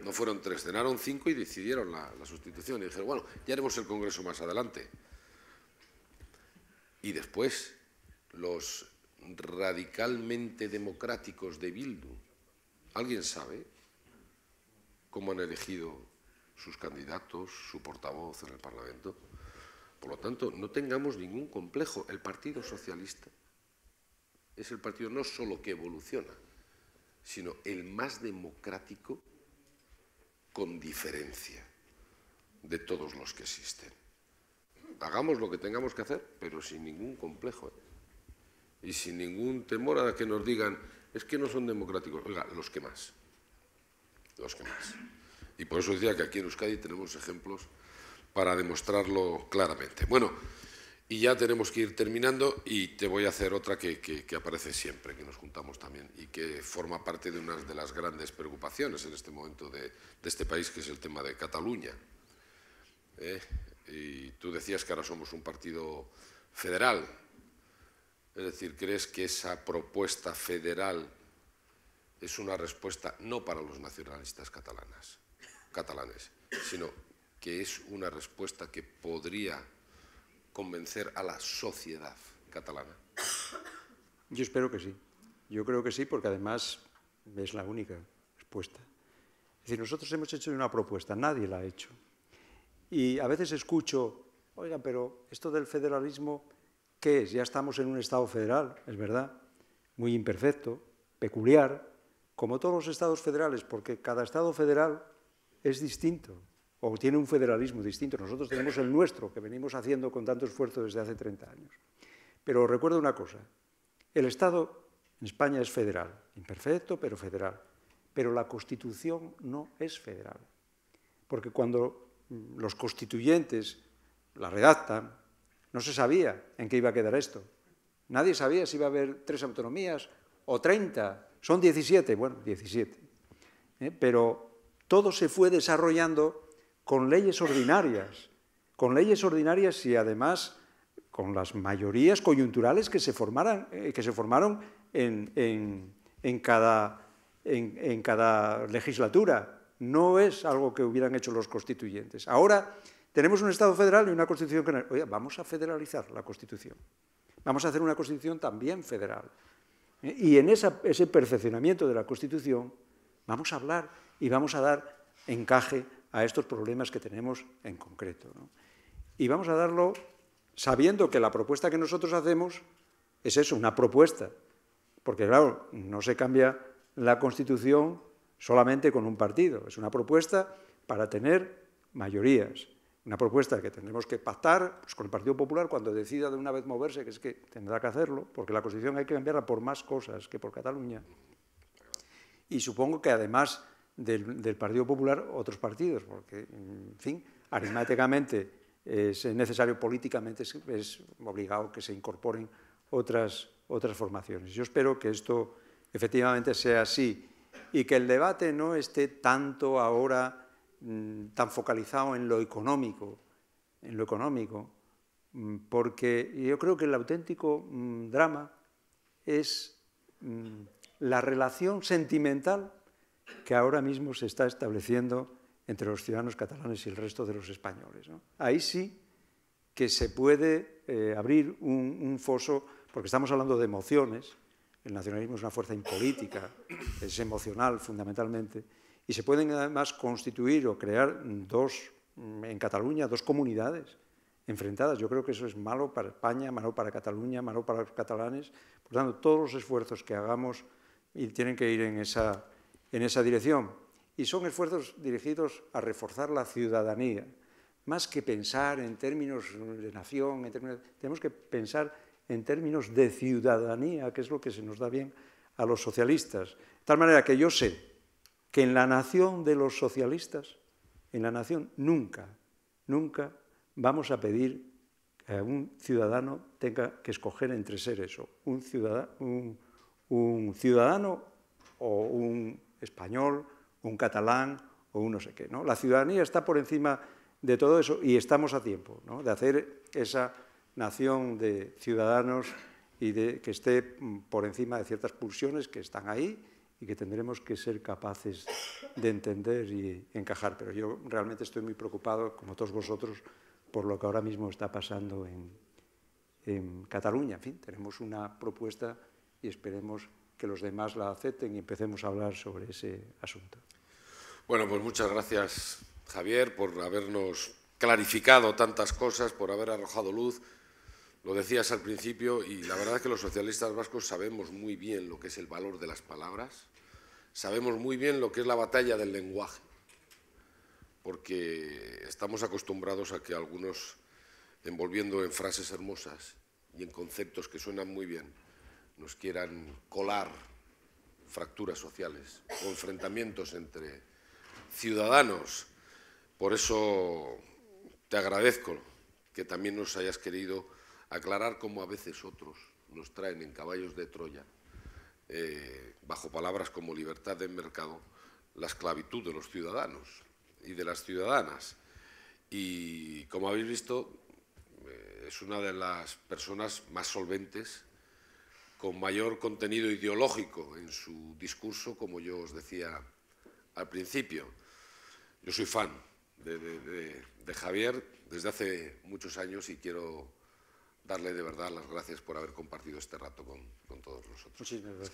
No fueron tres, cenaron cinco y decidieron la, la sustitución. Y dijeron, bueno, ya haremos el Congreso más adelante y después los radicalmente democráticos de Bildu. ¿Alguien sabe cómo han elegido sus candidatos, su portavoz en el Parlamento? Por lo tanto, no tengamos ningún complejo. El Partido Socialista es el partido no solo que evoluciona, sino el más democrático con diferencia de todos los que existen hagamos lo que tengamos que hacer, pero sin ningún complejo. ¿eh? Y sin ningún temor a que nos digan, es que no son democráticos. Oiga, los que más. Los que más. Y por eso decía que aquí en Euskadi tenemos ejemplos para demostrarlo claramente. Bueno, y ya tenemos que ir terminando y te voy a hacer otra que, aparece siempre, que nos juntamos también y que forma parte de una de las grandes preocupaciones en este momento de, este país, que es el tema de Cataluña. ¿eh? Y tú decías que ahora somos un partido federal. Es decir, ¿crees que esa propuesta federal es una respuesta no para los nacionalistas catalanas, catalanes, sino que es una respuesta que podría convencer a la sociedad catalana? Yo espero que sí. Yo creo que sí, porque además es la única respuesta. Es decir, nosotros hemos hecho una propuesta, nadie la ha hecho. Y a veces escucho, oiga, pero esto del federalismo, ¿qué es? Ya estamos en un Estado federal, es verdad, muy imperfecto, peculiar, como todos los Estados federales, porque cada Estado federal es distinto o tiene un federalismo distinto. Nosotros tenemos el nuestro, que venimos haciendo con tanto esfuerzo desde hace 30 años. Pero recuerdo una cosa, el Estado en España es federal, imperfecto, pero federal. Pero la Constitución no es federal, porque cuando los constituyentes la redactan, no se sabía en qué iba a quedar esto. Nadie sabía si iba a haber tres autonomías o treinta. son diecisiete? bueno, diecisiete. ¿eh? Pero todo se fue desarrollando con leyes ordinarias, con leyes ordinarias y además con las mayorías coyunturales que se, eh, que se formaron en cada legislatura no es algo que hubieran hecho los constituyentes. Ahora tenemos un Estado federal y una Constitución general. vamos a federalizar la Constitución. Vamos a hacer una Constitución también federal. Y en ese perfeccionamiento de la Constitución vamos a hablar y vamos a dar encaje a estos problemas que tenemos en concreto. Y vamos a darlo sabiendo que la propuesta que nosotros hacemos es eso, una propuesta. Porque claro, no se cambia la Constitución solamente con un partido, es una propuesta para tener mayorías, una propuesta que tendremos que pactar pues, con el Partido Popular cuando decida de una vez moverse, que es que tendrá que hacerlo, porque la Constitución hay que cambiarla por más cosas que por Cataluña. Y supongo que además del, Partido Popular, otros partidos, porque, en fin, aritméticamente es necesario, políticamente es, es, obligado que se incorporen otras, otras formaciones. Yo espero que esto efectivamente sea así y que el debate no esté tanto ahora mm, tan focalizado en lo económico, en lo económico, mm, porque yo creo que el auténtico mm, drama es la relación sentimental que ahora mismo se está estableciendo entre los ciudadanos catalanes y el resto de los españoles. Ahí sí que se puede eh, abrir un foso, porque estamos hablando de emociones, el nacionalismo es una fuerza impolítica, es emocional fundamentalmente, y se pueden además constituir o crear dos, en Cataluña, dos comunidades enfrentadas. Yo creo que eso es malo para España, malo para Cataluña, malo para los catalanes. Por lo tanto, todos los esfuerzos que hagamos tienen que ir en esa, en esa dirección. Y son esfuerzos dirigidos a reforzar la ciudadanía. Más que pensar en términos de nación, tenemos que pensar en términos de ciudadanía, que es lo que se nos da bien a los socialistas. De tal manera que yo sé que en la nación de los socialistas, en la nación nunca, nunca vamos a pedir que un ciudadano tenga que escoger entre ser eso, un ciudadano, ciudadano o un español, un catalán o un no sé qué. ¿no? La ciudadanía está por encima de todo eso y estamos a tiempo de hacer esa nación de ciudadanos y que esté mm, por encima de ciertas pulsiones que están ahí y que tendremos que ser capaces de entender y encajar. Pero yo realmente estoy muy preocupado, como todos vosotros, por lo que ahora mismo está pasando en, en Cataluña. En fin, tenemos una propuesta y esperemos que los demás la acepten y empecemos a hablar sobre ese asunto. Bueno, pues muchas gracias, Javier, por habernos clarificado tantas cosas, por haber arrojado luz. Lo decías al principio y la verdad es que los socialistas vascos sabemos muy bien lo que es el valor de las palabras, sabemos muy bien lo que es la batalla del lenguaje, porque estamos acostumbrados a que algunos, envolviendo en frases hermosas y en conceptos que suenan muy bien, nos quieran colar fracturas sociales, enfrentamientos entre ciudadanos. Por eso te agradezco que también nos hayas querido aclarar cómo a veces otros nos traen en caballos de Troya, eh, bajo palabras como libertad de mercado, la esclavitud de los ciudadanos y de las ciudadanas. Y como habéis visto, eh, es una de las personas más solventes, con mayor contenido ideológico en su discurso, como yo os decía al principio. Yo soy fan de, de Javier desde hace muchos años y quiero darle de verdad las gracias por haber compartido este rato con, todos nosotros. Muchísimas